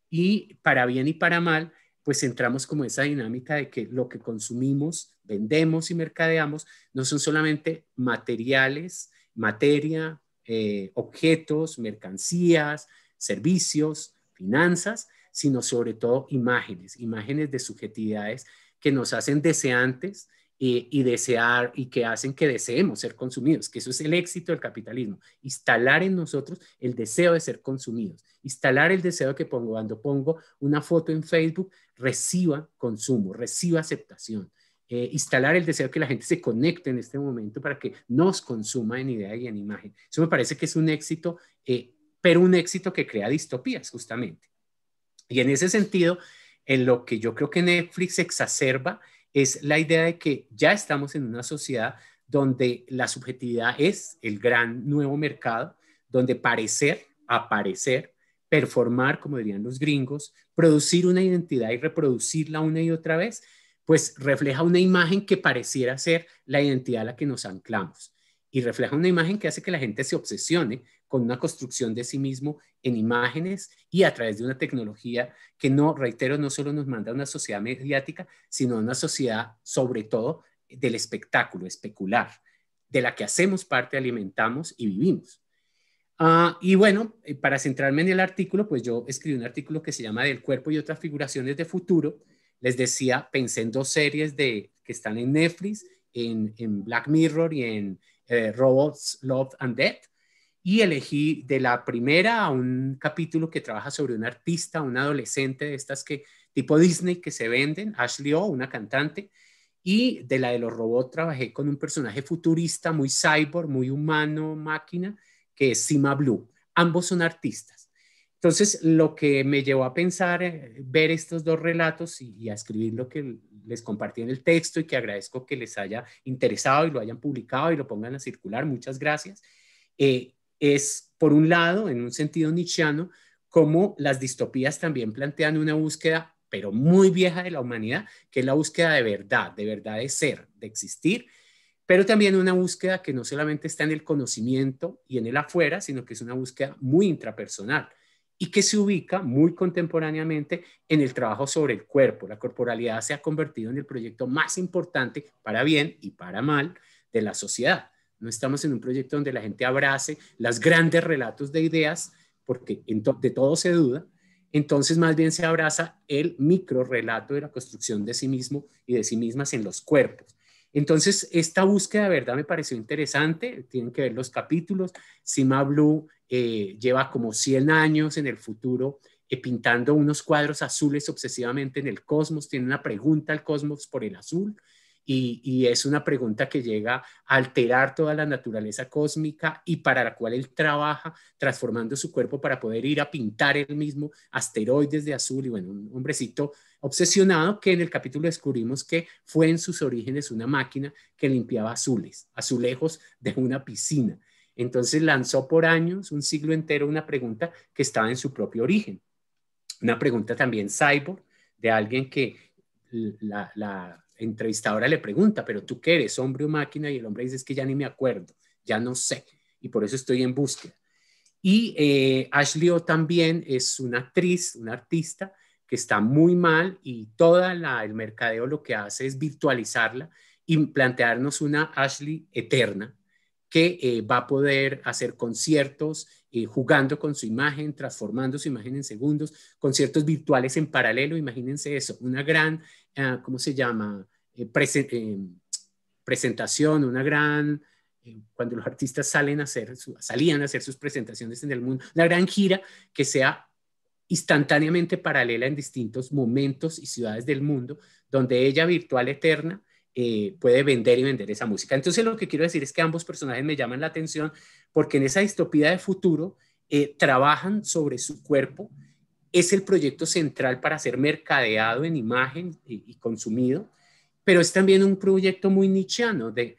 Y para bien y para mal, pues entramos como esa dinámica de que lo que consumimos, vendemos y mercadeamos no son solamente materiales, materia, eh, objetos, mercancías, servicios, finanzas, sino sobre todo imágenes, imágenes de subjetividades que nos hacen deseantes eh, y, desear y que hacen que deseemos ser consumidos, que eso es el éxito del capitalismo, instalar en nosotros el deseo de ser consumidos, instalar el deseo que pongo, cuando pongo una foto en Facebook, reciba consumo, reciba aceptación, eh, instalar el deseo que la gente se conecte en este momento para que nos consuma en idea y en imagen. Eso me parece que es un éxito, eh, pero un éxito que crea distopías justamente. Y en ese sentido, en lo que yo creo que Netflix exacerba, es la idea de que ya estamos en una sociedad donde la subjetividad es el gran nuevo mercado, donde parecer, aparecer, performar, como dirían los gringos, producir una identidad y reproducirla una y otra vez, pues refleja una imagen que pareciera ser la identidad a la que nos anclamos y refleja una imagen que hace que la gente se obsesione con una construcción de sí mismo en imágenes y a través de una tecnología que no, reitero, no solo nos manda a una sociedad mediática, sino a una sociedad sobre todo del espectáculo, especular, de la que hacemos parte, alimentamos y vivimos. Ah, y bueno, eh, para centrarme en el artículo, pues yo escribí un artículo que se llama Del cuerpo y otras figuraciones de futuro. Les decía, pensé en dos series de, que están en Netflix, en, Black Mirror y en eh, Robots, Love and Death y elegí de la primera a un capítulo que trabaja sobre una artista, una adolescente de estas que tipo Disney que se venden, Ashley O, una cantante, y de la de los robots trabajé con un personaje futurista, muy cyborg, muy humano, máquina, que es Sima Blue. Ambos son artistas. Entonces, lo que me llevó a pensar, eh, ver estos dos relatos y, a escribir lo que les compartí en el texto y que agradezco que les haya interesado y lo hayan publicado y lo pongan a circular, muchas gracias, eh, es, por un lado, en un sentido nichiano, como las distopías también plantean una búsqueda, pero muy vieja de la humanidad, que es la búsqueda de verdad, de verdad de ser, de existir, pero también una búsqueda que no solamente está en el conocimiento y en el afuera, sino que es una búsqueda muy intrapersonal y que se ubica muy contemporáneamente en el trabajo sobre el cuerpo. La corporalidad se ha convertido en el proyecto más importante para bien y para mal de la sociedad. No estamos en un proyecto donde la gente abrace las grandes relatos de ideas, porque de todo se duda. Entonces, más bien se abraza el micro relato de la construcción de sí mismo y de sí mismas en los cuerpos. Entonces, esta búsqueda de verdad me pareció interesante. Tienen que ver los capítulos. Sima Blue eh, lleva como 100 años en el futuro eh, pintando unos cuadros azules obsesivamente en el cosmos. Tiene una pregunta al cosmos por el azul y, es una pregunta que llega a alterar toda la naturaleza cósmica y para la cual él trabaja transformando su cuerpo para poder ir a pintar él mismo asteroides de azul y bueno, un hombrecito obsesionado que en el capítulo descubrimos que fue en sus orígenes una máquina que limpiaba azules, azulejos de una piscina. Entonces lanzó por años, un siglo entero, una pregunta que estaba en su propio origen. Una pregunta también cyborg, de alguien que la, entrevistadora le pregunta, pero tú qué eres, hombre o máquina, y el hombre dice, es que ya ni me acuerdo, ya no sé, y por eso estoy en búsqueda. Y eh, Ashley O también es una actriz, una artista que está muy mal y todo el mercadeo lo que hace es virtualizarla y plantearnos una Ashley eterna que eh, va a poder hacer conciertos eh, jugando con su imagen, transformando su imagen en segundos, conciertos virtuales en paralelo, imagínense eso, una gran Ah, ¿cómo se llama? Eh, eh, presentación, una gran, eh, cuando los artistas salen a hacer salían a hacer sus presentaciones en el mundo, la gran gira que sea instantáneamente paralela en distintos momentos y ciudades del mundo, donde ella virtual eterna puede vender y vender esa música. Entonces lo que quiero decir es que ambos personajes me llaman la atención porque en esa distopía de futuro trabajan sobre su cuerpo es el proyecto central para ser mercadeado en imagen y, consumido, pero es también un proyecto muy nichiano de,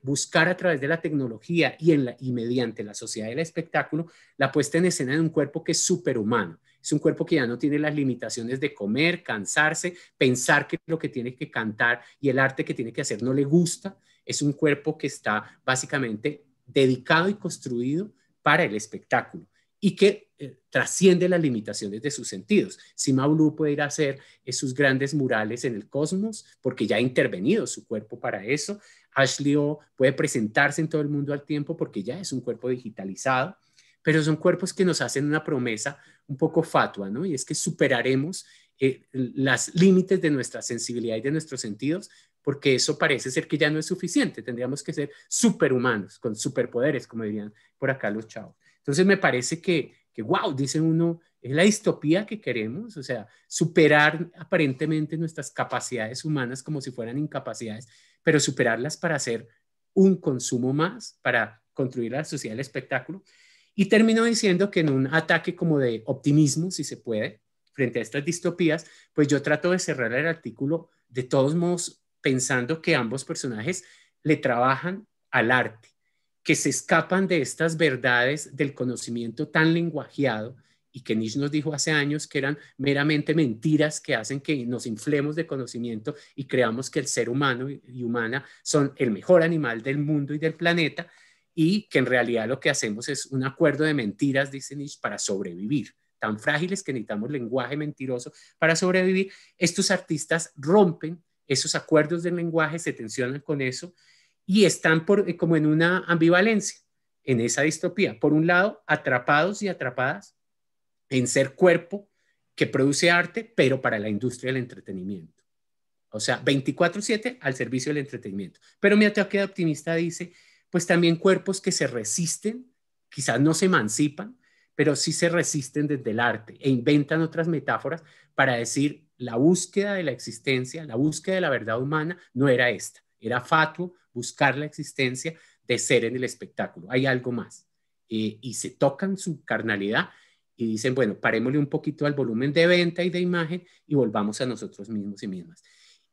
buscar a través de la tecnología y, en la, y mediante la sociedad del espectáculo la puesta en escena de un cuerpo que es superhumano. Es un cuerpo que ya no tiene las limitaciones de comer, cansarse, pensar que lo que tiene que cantar y el arte que tiene que hacer no le gusta. Es un cuerpo que está básicamente dedicado y construido para el espectáculo y que eh, trasciende las limitaciones de sus sentidos. Si Maulú puede ir a hacer sus grandes murales en el cosmos, porque ya ha intervenido su cuerpo para eso. Ashley O puede presentarse en todo el mundo al tiempo, porque ya es un cuerpo digitalizado. Pero son cuerpos que nos hacen una promesa un poco fatua, ¿no? Y es que superaremos eh, los límites de nuestra sensibilidad y de nuestros sentidos, porque eso parece ser que ya no es suficiente. Tendríamos que ser superhumanos, con superpoderes, como dirían por acá los chavos. Entonces me parece que, wow, dice uno, es la distopía que queremos, o sea, superar aparentemente nuestras capacidades humanas como si fueran incapacidades, pero superarlas para hacer un consumo más, para construir la sociedad del espectáculo. Y termino diciendo que en un ataque como de optimismo, si se puede, frente a estas distopías, pues yo trato de cerrar el artículo de todos modos pensando que ambos personajes le trabajan al arte, que se escapan de estas verdades del conocimiento tan lenguajeado y que Nietzsche nos dijo hace años que eran meramente mentiras que hacen que nos inflemos de conocimiento y creamos que el ser humano y humana son el mejor animal del mundo y del planeta y que en realidad lo que hacemos es un acuerdo de mentiras, dice Nietzsche, para sobrevivir tan frágiles que necesitamos lenguaje mentiroso para sobrevivir. Estos artistas rompen esos acuerdos de lenguaje, se tensionan con eso y están eh, como en una ambivalencia, en esa distopía. Por un lado, atrapados y atrapadas en ser cuerpo que produce arte, pero para la industria del entretenimiento. O sea, 24/7 al servicio del entretenimiento. Pero mi ataque optimista dice, pues también cuerpos que se resisten, quizás no se emancipan, pero sí se resisten desde el arte e inventan otras metáforas para decir la búsqueda de la existencia, la búsqueda de la verdad humana no era esta, era fatuo buscar la existencia de ser en el espectáculo. Hay algo más. Eh, y se tocan su carnalidad y dicen, bueno, parémosle un poquito al volumen de venta y de imagen y volvamos a nosotros mismos y mismas.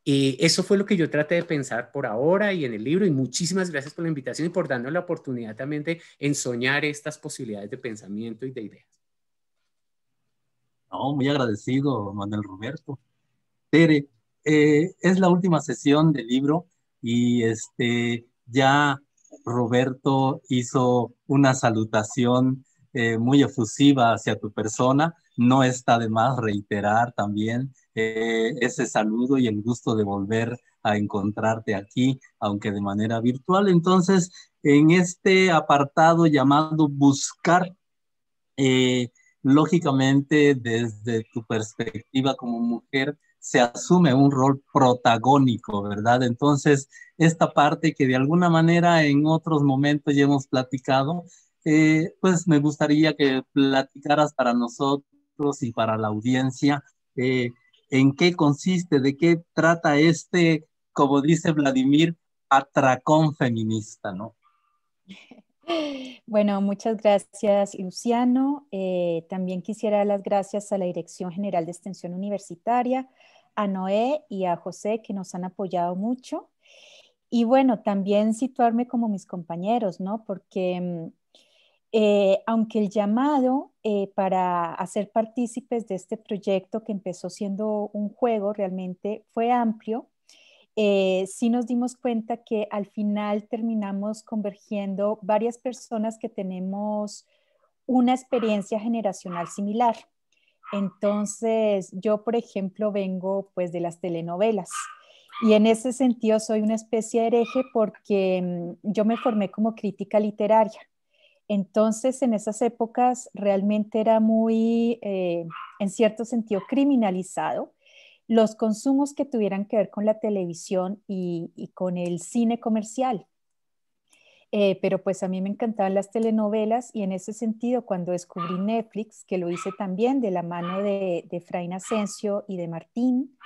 y eh, eso fue lo que yo traté de pensar por ahora y en el libro y muchísimas gracias por la invitación y por darnos la oportunidad también de ensoñar estas posibilidades de pensamiento y de ideas. No, muy agradecido, Manuel Roberto. Tere, eh, es la última sesión del libro y este, ya Roberto hizo una salutación eh, muy efusiva hacia tu persona. No está de más reiterar también eh, ese saludo y el gusto de volver a encontrarte aquí, aunque de manera virtual. Entonces, en este apartado llamado Buscar, eh, lógicamente desde tu perspectiva como mujer, se asume un rol protagónico, ¿verdad? Entonces, esta parte que de alguna manera en otros momentos ya hemos platicado, eh, pues me gustaría que platicaras para nosotros y para la audiencia eh, en qué consiste, de qué trata este, como dice Vladimir, atracón feminista, ¿no? Bueno, muchas gracias, Luciano. Eh, también quisiera dar las gracias a la Dirección General de Extensión Universitaria, a Noé y a José que nos han apoyado mucho. Y bueno, también situarme como mis compañeros, ¿no? Porque mm, eh, aunque el llamado eh, para hacer partícipes de este proyecto que empezó siendo un juego realmente fue amplio, eh, sí nos dimos cuenta que al final terminamos convergiendo varias personas que tenemos una experiencia generacional similar. Entonces, yo, por ejemplo, vengo pues de las telenovelas. Y en ese sentido soy una especie de hereje porque mm, yo me formé como crítica literaria. Entonces, en esas épocas realmente era muy, eh, en cierto sentido, criminalizado los consumos que tuvieran que ver con la televisión y con el cine comercial. Eh, pero pues a mí me encantaban las telenovelas y en ese sentido cuando descubrí Netflix, que lo hice también de la mano de, de Fraín y de Martín,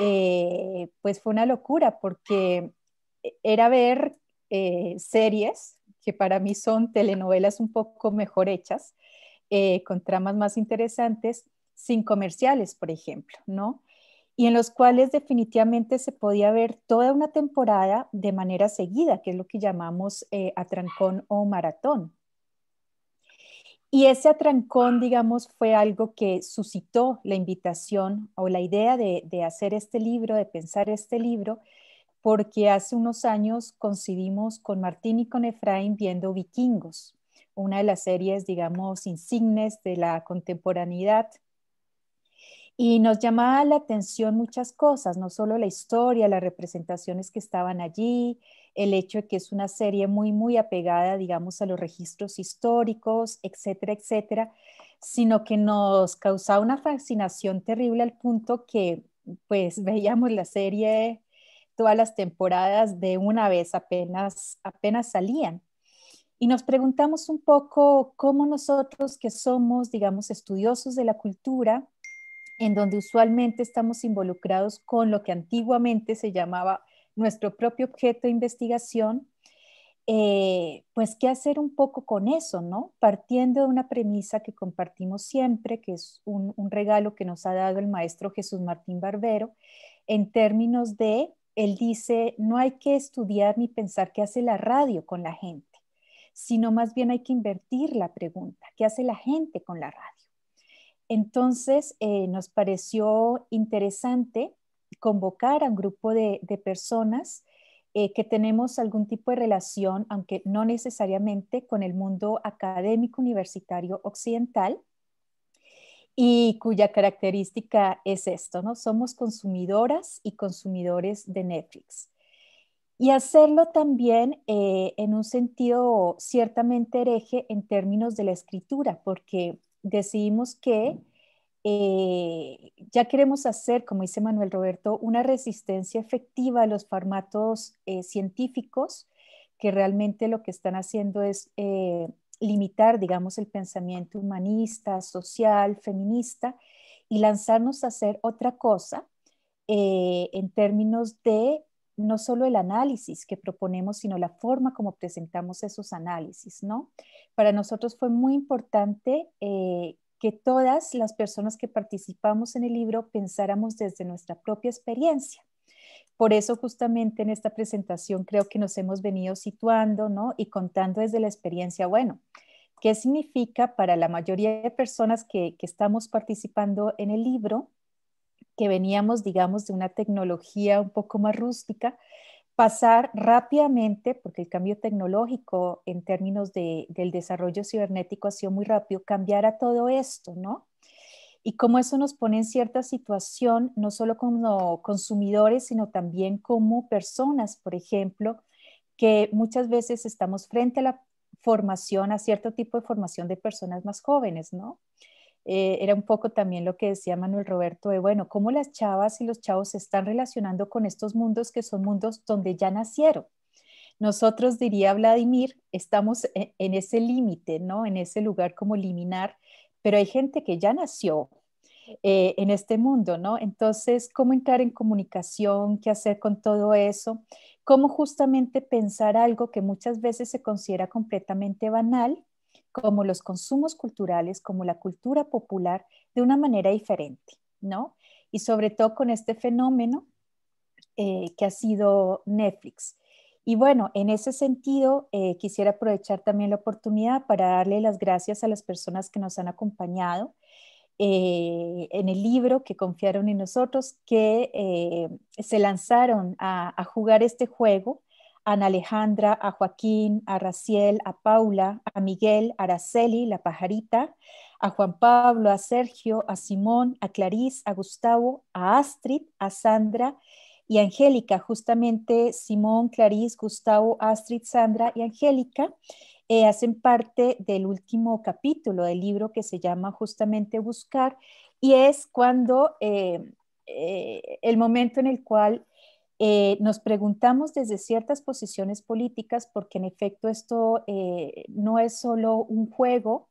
eh, pues fue una locura porque eh, era ver series que para mí son telenovelas un poco mejor hechas, con tramas más interesantes, sin comerciales, por ejemplo, ¿no? y en los cuales definitivamente se podía ver toda una temporada de manera seguida, que es lo que llamamos eh, atrancón o maratón. Y ese atrancón, digamos, fue algo que suscitó la invitación o la idea de, de hacer este libro, de pensar este libro, porque hace unos años coincidimos con Martín y con Efraín viendo Vikingos, una de las series, digamos, insignes de la contemporaneidad y nos llamaba la atención muchas cosas, no solo la historia, las representaciones que estaban allí, el hecho de que es una serie muy, muy apegada, digamos, a los registros históricos, etcétera, etcétera, sino que nos causaba una fascinación terrible al punto que, pues, veíamos la serie todas las temporadas de una vez, apenas, apenas salían. Y nos preguntamos un poco cómo nosotros que somos, digamos, estudiosos de la cultura, en donde usualmente estamos involucrados con lo que antiguamente se llamaba nuestro propio objeto de investigación, eh, pues qué hacer un poco con eso, ¿no? Partiendo de una premisa que compartimos siempre, que es un regalo que nos ha dado el maestro Jesús Martín Barbero, en términos de, él dice, no hay que estudiar ni pensar qué hace la radio con la gente, sino más bien hay que invertir la pregunta, ¿qué hace la gente con la radio? Entonces, eh, nos pareció interesante convocar a un grupo de, personas eh, que tenemos algún tipo de relación, aunque no necesariamente con el mundo académico universitario occidental, y cuya característica es esto, ¿no? Somos consumidoras y consumidores de Netflix. Y hacerlo también eh, en un sentido ciertamente hereje en términos de la escritura, porque decidimos que eh, ya queremos hacer, como dice Manuel Roberto, una resistencia efectiva a los formatos eh, científicos que realmente lo que están haciendo es eh, limitar, digamos, el pensamiento humanista, social, feminista y lanzarnos a hacer otra cosa en términos de no solo el análisis que proponemos, sino la forma como presentamos esos análisis, ¿no? para nosotros fue muy importante eh, que todas las personas que participamos en el libro pensáramos desde nuestra propia experiencia. Por eso justamente en esta presentación creo que nos hemos venido situando ¿no? y contando desde la experiencia, bueno, ¿qué significa para la mayoría de personas que estamos participando en el libro, que veníamos, digamos, de una tecnología un poco más rústica? pasar rápidamente, porque el cambio tecnológico en términos del desarrollo cibernético ha sido muy rápido, cambiar a todo esto, ¿no? Y cómo eso nos pone en cierta situación, no solo como consumidores, sino también como personas, por ejemplo, que muchas veces estamos frente a la formación, a cierto tipo de formación de personas más jóvenes, ¿no? Eh, era un poco también lo que decía Manuel Roberto de, bueno, cómo las chavas y los chavos se están relacionando con estos mundos que son mundos donde ya nacieron. Nosotros, diría Vladimir, estamos e-, en, ese límite, ¿no? En ese lugar como liminar, pero hay gente que ya nació, eh, en este mundo, ¿no? Entonces, ¿cómo entrar en comunicación? ¿Qué hacer con todo eso? ¿Cómo justamente pensar algo que muchas veces se considera completamente banal como los consumos culturales, como la cultura popular, de una manera diferente, ¿no? Y sobre todo con este fenómeno eh, que ha sido Netflix. Y bueno, en ese sentido, eh, quisiera aprovechar también la oportunidad para darle las gracias a las personas que nos han acompañado eh, en el libro, que confiaron en nosotros, que se lanzaron a jugar este juego Ana Alejandra, a Joaquín, a Raciel, a Paula, a Miguel, a Araceli, la pajarita, a Juan Pablo, a Sergio, a Simón, a Clarís, a Gustavo, a Astrid, a Sandra y a Angélica. Justamente Simón, Clarís, Gustavo, Astrid, Sandra y Angélica eh, hacen parte del último capítulo del libro que se llama justamente Buscar y es cuando eh, eh, el momento en el cual eh, nos preguntamos desde ciertas posiciones políticas, porque en efecto esto eh, no es solo un juego,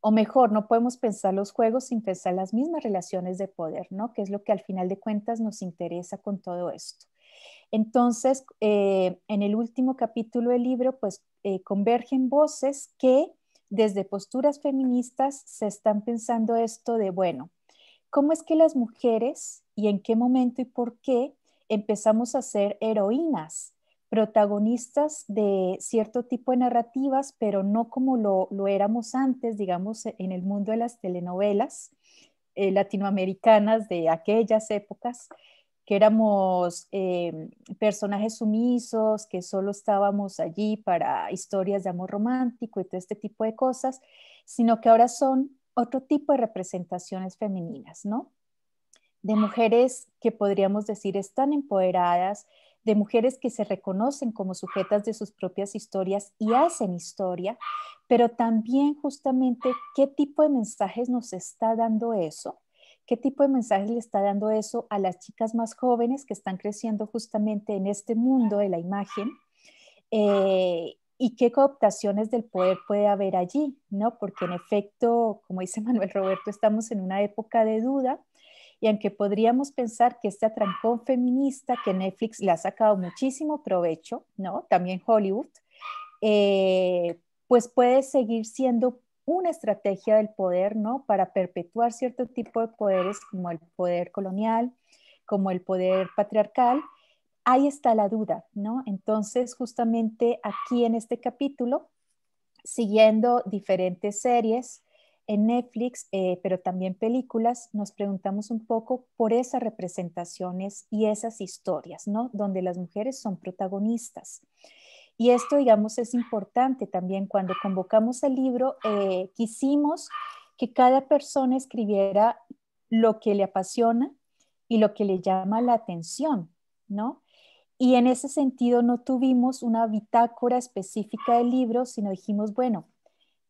o mejor, no podemos pensar los juegos sin pensar las mismas relaciones de poder, ¿no? Que es lo que al final de cuentas nos interesa con todo esto. Entonces, eh, en el último capítulo del libro, pues convergen voces que desde posturas feministas se están pensando esto de, bueno, ¿cómo es que las mujeres y en qué momento y por qué empezamos a ser heroínas, protagonistas de cierto tipo de narrativas, pero no como lo, lo éramos antes, digamos, e, en el mundo de las telenovelas eh, latinoamericanas de aquellas épocas, que éramos eh, personajes sumisos, que solo estábamos allí para historias de amor romántico y todo este tipo de cosas, sino que ahora son otro tipo de representaciones femeninas, ¿no? de mujeres que podríamos decir están empoderadas, de mujeres que se reconocen como sujetas de sus propias historias y hacen historia, pero también justamente qué tipo de mensajes nos está dando eso, qué tipo de mensajes le está dando eso a las chicas más jóvenes que están creciendo justamente en este mundo de la imagen. Eh, y qué cooptaciones del poder puede haber allí, ¿no? Porque en efecto, como dice Manuel Roberto, estamos en una época de duda, y aunque podríamos pensar que este atrancón feminista que Netflix le ha sacado muchísimo provecho, ¿no? También Hollywood, eh, pues puede seguir siendo una estrategia del poder, ¿no? Para perpetuar cierto tipo de poderes como el poder colonial, como el poder patriarcal. Ahí está la duda, ¿no? Entonces, justamente aquí en este capítulo, siguiendo diferentes series, en Netflix, eh, pero también películas, nos preguntamos un poco por esas representaciones y esas historias, ¿no? Donde las mujeres son protagonistas. Y esto, digamos, es importante también. Cuando convocamos el libro, eh, quisimos que cada persona escribiera lo que le apasiona y lo que le llama la atención, ¿no? Y en ese sentido no tuvimos una bitácora específica del libro, sino dijimos, bueno,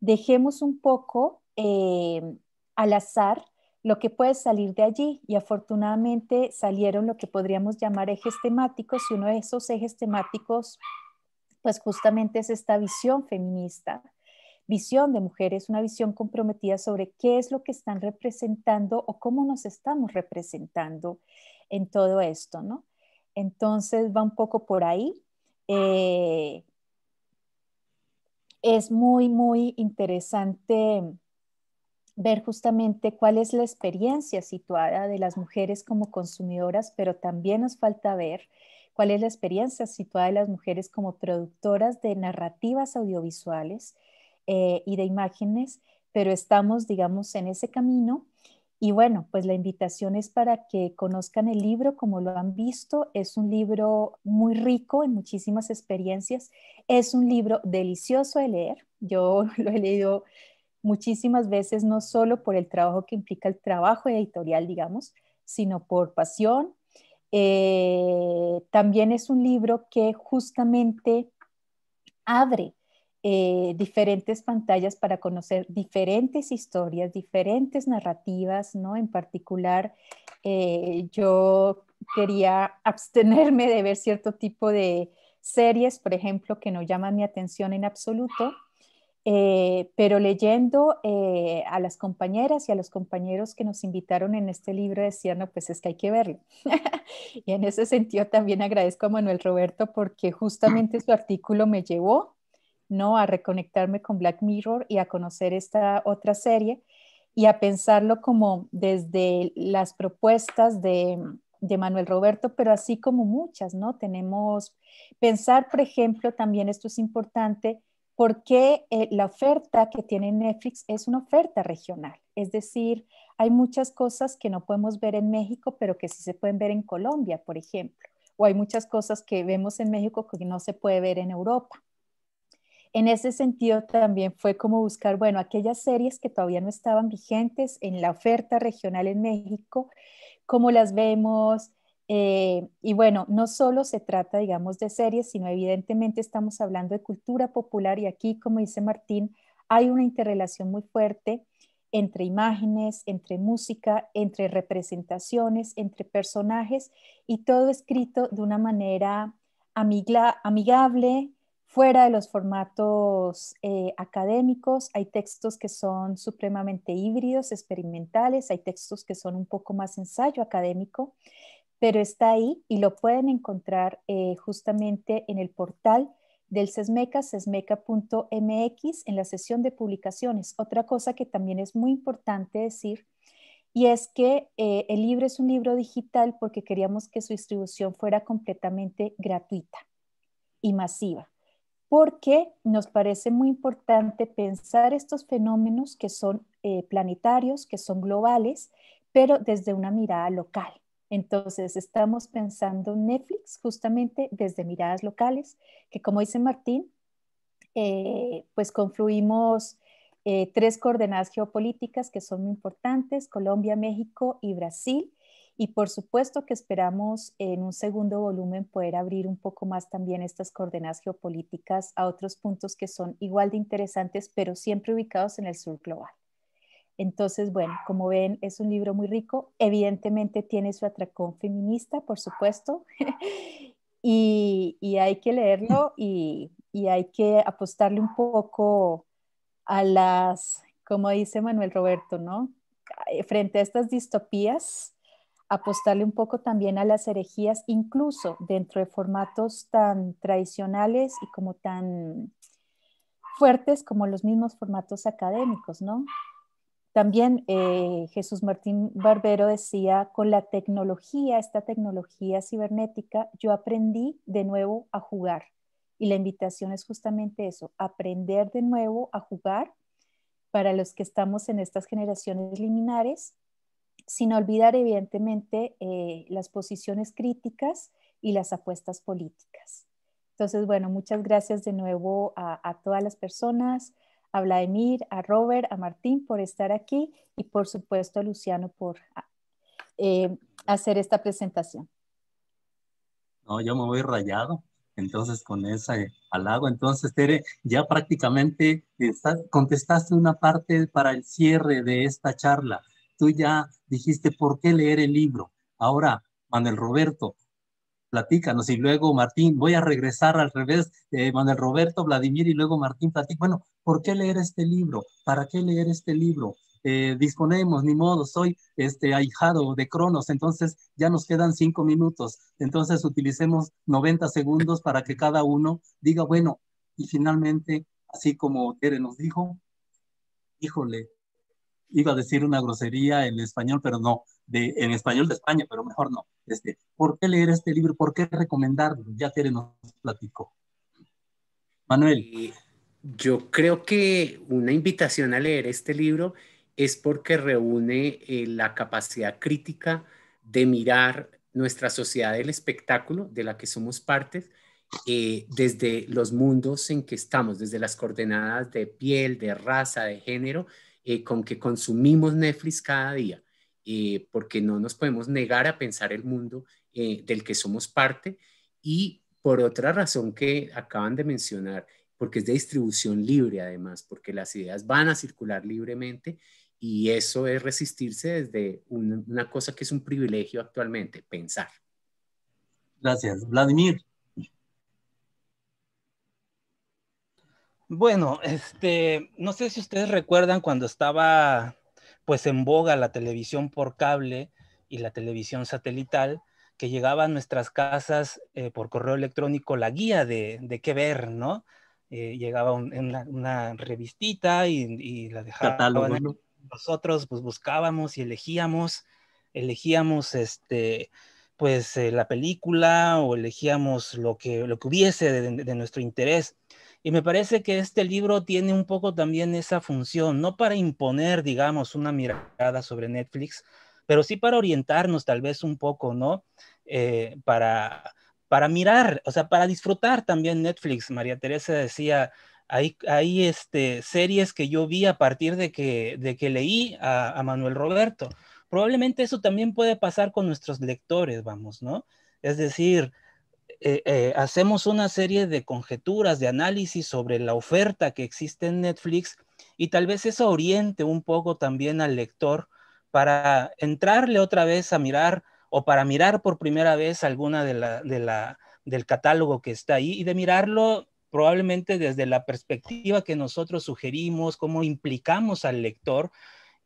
dejemos un poco Em, al azar lo que puede salir de allí y afortunadamente salieron lo que podríamos llamar ejes temáticos y uno de esos ejes temáticos pues justamente es esta visión feminista, visión de mujeres, una visión comprometida sobre qué es lo que están representando o cómo nos estamos representando en todo esto, ¿no? Entonces va un poco por ahí. Eh, es muy, muy interesante ver justamente cuál es la experiencia situada de las mujeres como consumidoras, pero también nos falta ver cuál es la experiencia situada de las mujeres como productoras de narrativas audiovisuales eh, y de imágenes, pero estamos, digamos, en ese camino. Y bueno, pues la invitación es para que conozcan el libro como lo han visto. Es un libro muy rico en muchísimas experiencias. Es un libro delicioso de leer. Yo lo he leído muchísimas veces no solo por el trabajo que implica el trabajo editorial, digamos, sino por pasión. Eh, también es un libro que justamente abre eh, diferentes pantallas para conocer diferentes historias, diferentes narrativas, ¿no? En particular, eh, yo quería abstenerme de ver cierto tipo de series, por ejemplo, que no llaman mi atención en absoluto, eh, pero leyendo eh, a las compañeras y a los compañeros que nos invitaron en este libro decían, no, pues es que hay que verlo. y en ese sentido también agradezco a Manuel Roberto porque justamente su artículo me llevó ¿no? a reconectarme con Black Mirror y a conocer esta otra serie y a pensarlo como desde las propuestas de, de Manuel Roberto, pero así como muchas, ¿no? Tenemos, pensar, por ejemplo, también esto es importante, porque eh, la oferta que tiene Netflix es una oferta regional, es decir, hay muchas cosas que no podemos ver en México, pero que sí se pueden ver en Colombia, por ejemplo, o hay muchas cosas que vemos en México que no se puede ver en Europa. En ese sentido también fue como buscar, bueno, aquellas series que todavía no estaban vigentes en la oferta regional en México, cómo las vemos, eh, y bueno, no solo se trata, digamos, de series, sino evidentemente estamos hablando de cultura popular y aquí, como dice Martín, hay una interrelación muy fuerte entre imágenes, entre música, entre representaciones, entre personajes y todo escrito de una manera amigla, amigable, fuera de los formatos eh, académicos. Hay textos que son supremamente híbridos, experimentales, hay textos que son un poco más ensayo académico pero está ahí y lo pueden encontrar eh, justamente en el portal del sesmeca, sesmeca.mx, en la sesión de publicaciones. Otra cosa que también es muy importante decir, y es que eh, el libro es un libro digital porque queríamos que su distribución fuera completamente gratuita y masiva, porque nos parece muy importante pensar estos fenómenos que son eh, planetarios, que son globales, pero desde una mirada local. Entonces, estamos pensando Netflix justamente desde miradas locales, que como dice Martín, eh, pues confluimos eh, tres coordenadas geopolíticas que son muy importantes, Colombia, México y Brasil. Y por supuesto que esperamos en un segundo volumen poder abrir un poco más también estas coordenadas geopolíticas a otros puntos que son igual de interesantes, pero siempre ubicados en el sur global. Entonces, bueno, como ven, es un libro muy rico. Evidentemente tiene su atracón feminista, por supuesto, y, hay que leerlo y, y hay que apostarle un poco a las, como dice Manuel Roberto, ¿no? Eh, frente a estas distopías, apostarle un poco también a las herejías, incluso dentro de formatos tan tradicionales y como tan fuertes como los mismos formatos académicos, ¿no? También eh, Jesús Martín Barbero decía, con la tecnología, esta tecnología cibernética, yo aprendí de nuevo a jugar. Y la invitación es justamente eso, aprender de nuevo a jugar para los que estamos en estas generaciones liminares, sin olvidar evidentemente eh, las posiciones críticas y las apuestas políticas. Entonces, bueno, muchas gracias de nuevo a todas las personas a Vladimir, a Robert, a Martín por estar aquí y por supuesto a Luciano por ah, eh, hacer esta presentación. No, yo me voy rayado, entonces con ese halago. Entonces, Tere, ya prácticamente contestaste una parte para el cierre de esta charla. Tú ya dijiste por qué leer el libro. Ahora, Manuel Roberto, platícanos y luego Martín, voy a regresar al revés, eh, Manuel Roberto, Vladimir y luego Martín, platícanos. Bueno, ¿Por qué leer este libro? ¿Para qué leer este libro? Eh, disponemos, ni modo, soy este ahijado de Cronos, entonces ya nos quedan cinco minutos, entonces utilicemos 90 segundos para que cada uno diga, bueno, y finalmente, así como Tere nos dijo, híjole, iba a decir una grosería en español, pero no, de, en español de España, pero mejor no. Este, ¿Por qué leer este libro? ¿Por qué recomendarlo? Ya Tere nos platicó. Manuel yo creo que una invitación a leer este libro es porque reúne eh, la capacidad crítica de mirar nuestra sociedad del espectáculo, de la que somos parte eh, desde los mundos en que estamos, desde las coordenadas de piel, de raza, de género, eh, con que consumimos Netflix cada día, porque no nos podemos negar a pensar el mundo del que somos parte. Y por otra razón que acaban de mencionar, porque es de distribución libre además, porque las ideas van a circular libremente y eso es resistirse desde una cosa que es un privilegio actualmente, pensar. Gracias. Vladimir. Bueno, este, no sé si ustedes recuerdan cuando estaba pues en boga la televisión por cable y la televisión satelital, que llegaba a nuestras casas eh, por correo electrónico la guía de, de qué ver, ¿no? Eh, llegaba en una, una, revistita y, la dejaba, Nosotros pues buscábamos y elegíamos, elegíamos este, pues eh, la película o elegíamos lo que, lo que hubiese de, nuestro interés. Y me parece que este libro tiene un poco también esa función, no para imponer, digamos, una mirada sobre Netflix, pero sí para orientarnos tal vez un poco, ¿no? Eh, para, para mirar, o sea, para disfrutar también Netflix. María Teresa decía, hay, hay este, series que yo vi a partir de que, de que leí a, Manuel Roberto. Probablemente eso también puede pasar con nuestros lectores, vamos, ¿no? Es decir, eh, eh, hacemos una serie de conjeturas, de análisis sobre la oferta que existe en Netflix y tal vez eso oriente un poco también al lector para entrarle otra vez a mirar o para mirar por primera vez alguna del catálogo que está ahí y de mirarlo probablemente desde la perspectiva que nosotros sugerimos, cómo implicamos al lector.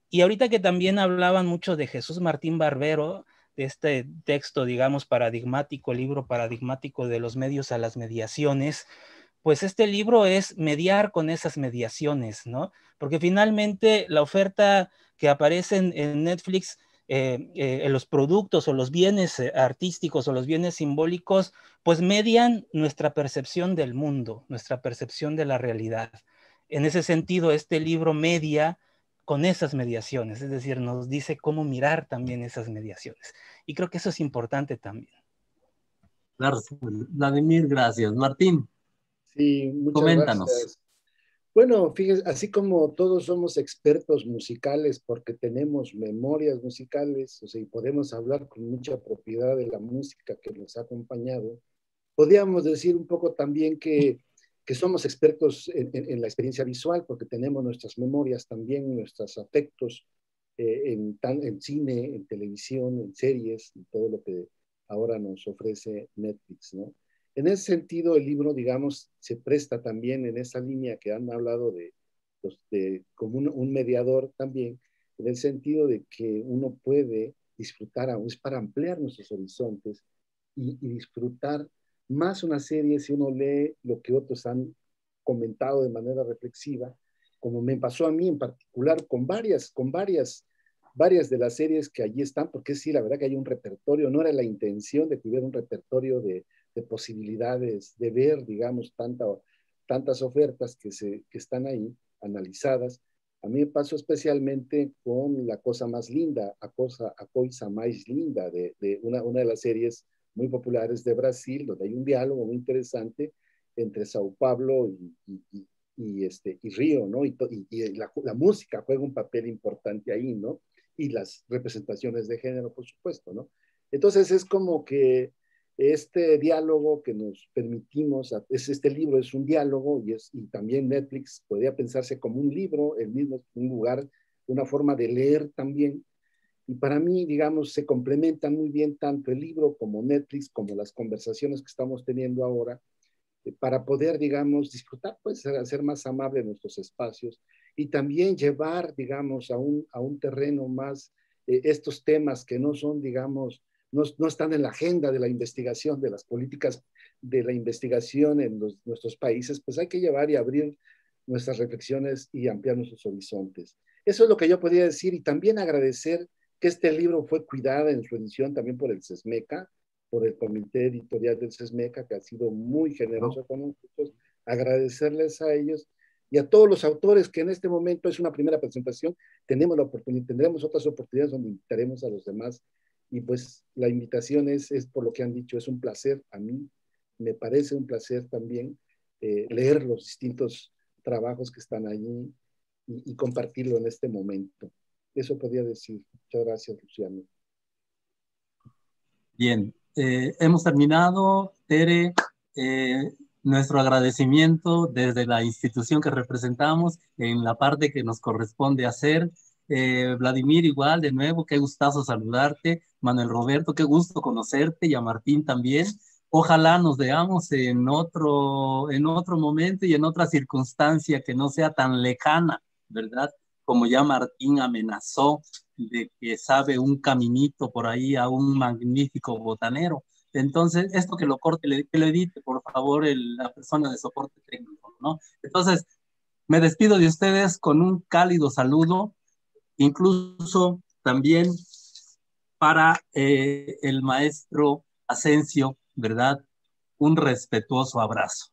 Y ahorita que también hablaban mucho de Jesús Martín Barbero, de este texto, digamos, paradigmático, libro paradigmático de los medios a las mediaciones, pues este libro es mediar con esas mediaciones, ¿no? Porque finalmente la oferta que aparece en Netflix eh, eh, los productos o los bienes eh, artísticos o los bienes simbólicos, pues median nuestra percepción del mundo, nuestra percepción de la realidad. En ese sentido, este libro media con esas mediaciones, es decir, nos dice cómo mirar también esas mediaciones. Y creo que eso es importante también. Vladimir, gracias. Martín, coméntanos. Bueno, fíjese, así como todos somos expertos musicales porque tenemos memorias musicales, y podemos hablar con mucha propiedad de la música que nos ha acompañado, podríamos decir un poco también que, somos expertos en, la experiencia visual porque tenemos nuestras memorias también, nuestros afectos eh, en, cine, en televisión, en series, en todo lo que ahora nos ofrece Netflix, ¿no? En ese sentido, el libro, digamos, se presta también en esa línea que han hablado de, pues, como un, mediador también, en el sentido de que uno puede disfrutar aún, es para ampliar nuestros horizontes y, disfrutar más una serie si uno lee lo que otros han comentado de manera reflexiva, como me pasó a mí en particular con varias, con varias varias de las series que allí están, porque sí, la verdad que hay un repertorio, no era la intención de que hubiera un repertorio de, posibilidades, de ver, digamos, tanta, tantas ofertas que, se, que están ahí analizadas. A mí me pasó especialmente con La Cosa Más Linda, A Cosa, a Linda, de, de una, una de las series muy populares de Brasil, donde hay un diálogo muy interesante entre Sao Paulo y, y, este, y Río, ¿no? Y, la, la, música juega un papel importante ahí, ¿no? Y las representaciones de género, por supuesto, ¿no? Entonces es como que este diálogo que nos permitimos, es, este libro es un diálogo y, es, y también Netflix podría pensarse como un libro, el mismo un lugar, una forma de leer también. Y para mí, digamos, se complementan muy bien tanto el libro como Netflix, como las conversaciones que estamos teniendo ahora, eh, para poder, digamos, disfrutar, pues, hacer más amable nuestros espacios y también llevar, digamos, a un, a un terreno más eh, estos temas que no son, digamos, no, están en la agenda de la investigación, de las políticas de la investigación en nuestros países, pues hay que llevar y abrir nuestras reflexiones y ampliar nuestros horizontes. Eso es lo que yo podría decir y también agradecer que este libro fue cuidado en su edición también por el SESMECA, por el comité editorial del SESMECA, que ha sido muy generoso con nosotros. Agradecerles a ellos y a todos los autores que en este momento es una primera presentación. Tenemos la oportunidad, tendremos otras oportunidades donde invitaremos a los demás y pues la invitación es, por lo que han dicho, es un placer a mí, me parece un placer también eh, leer los distintos trabajos que están allí y, compartirlo en este momento. Eso podría decir. Muchas gracias, Luciano. Bien, eh, hemos terminado. Tere, eh, nuestro agradecimiento desde la institución que representamos en la parte que nos corresponde hacer eh, Vladimir, igual, de nuevo, qué gustazo saludarte. Manuel Roberto, qué gusto conocerte y a Martín también. Ojalá nos veamos en otro, en otro momento y en otra circunstancia que no sea tan lejana, ¿verdad? Como ya Martín amenazó de que sabe un caminito por ahí a un magnífico botanero. Entonces, esto que lo corte, que lo edite, por favor, el, la persona de soporte técnico, ¿no? Entonces, me despido de ustedes con un cálido saludo incluso también para eh, el maestro Asensio, ¿verdad? Un respetuoso abrazo.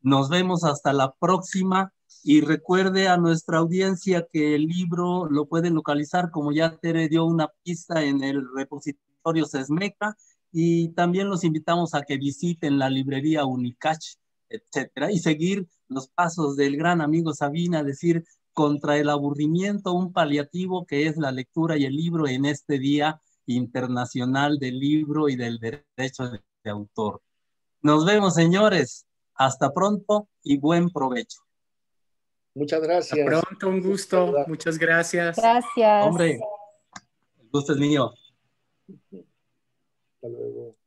Nos vemos hasta la próxima y recuerde a nuestra audiencia que el libro lo pueden localizar, como ya Tere dio una pista en el repositorio Sesmeca, y también los invitamos a que visiten la librería Unicach, etcétera, y seguir los pasos del gran amigo Sabina, decir, contra el aburrimiento, un paliativo que es la lectura y el libro en este Día Internacional del Libro y del Derecho de Autor. Nos vemos, señores. Hasta pronto y buen provecho. Muchas gracias. Hasta pronto, un gusto. Muchas gracias. Gracias. Hombre, el gusto es mío. Hasta luego.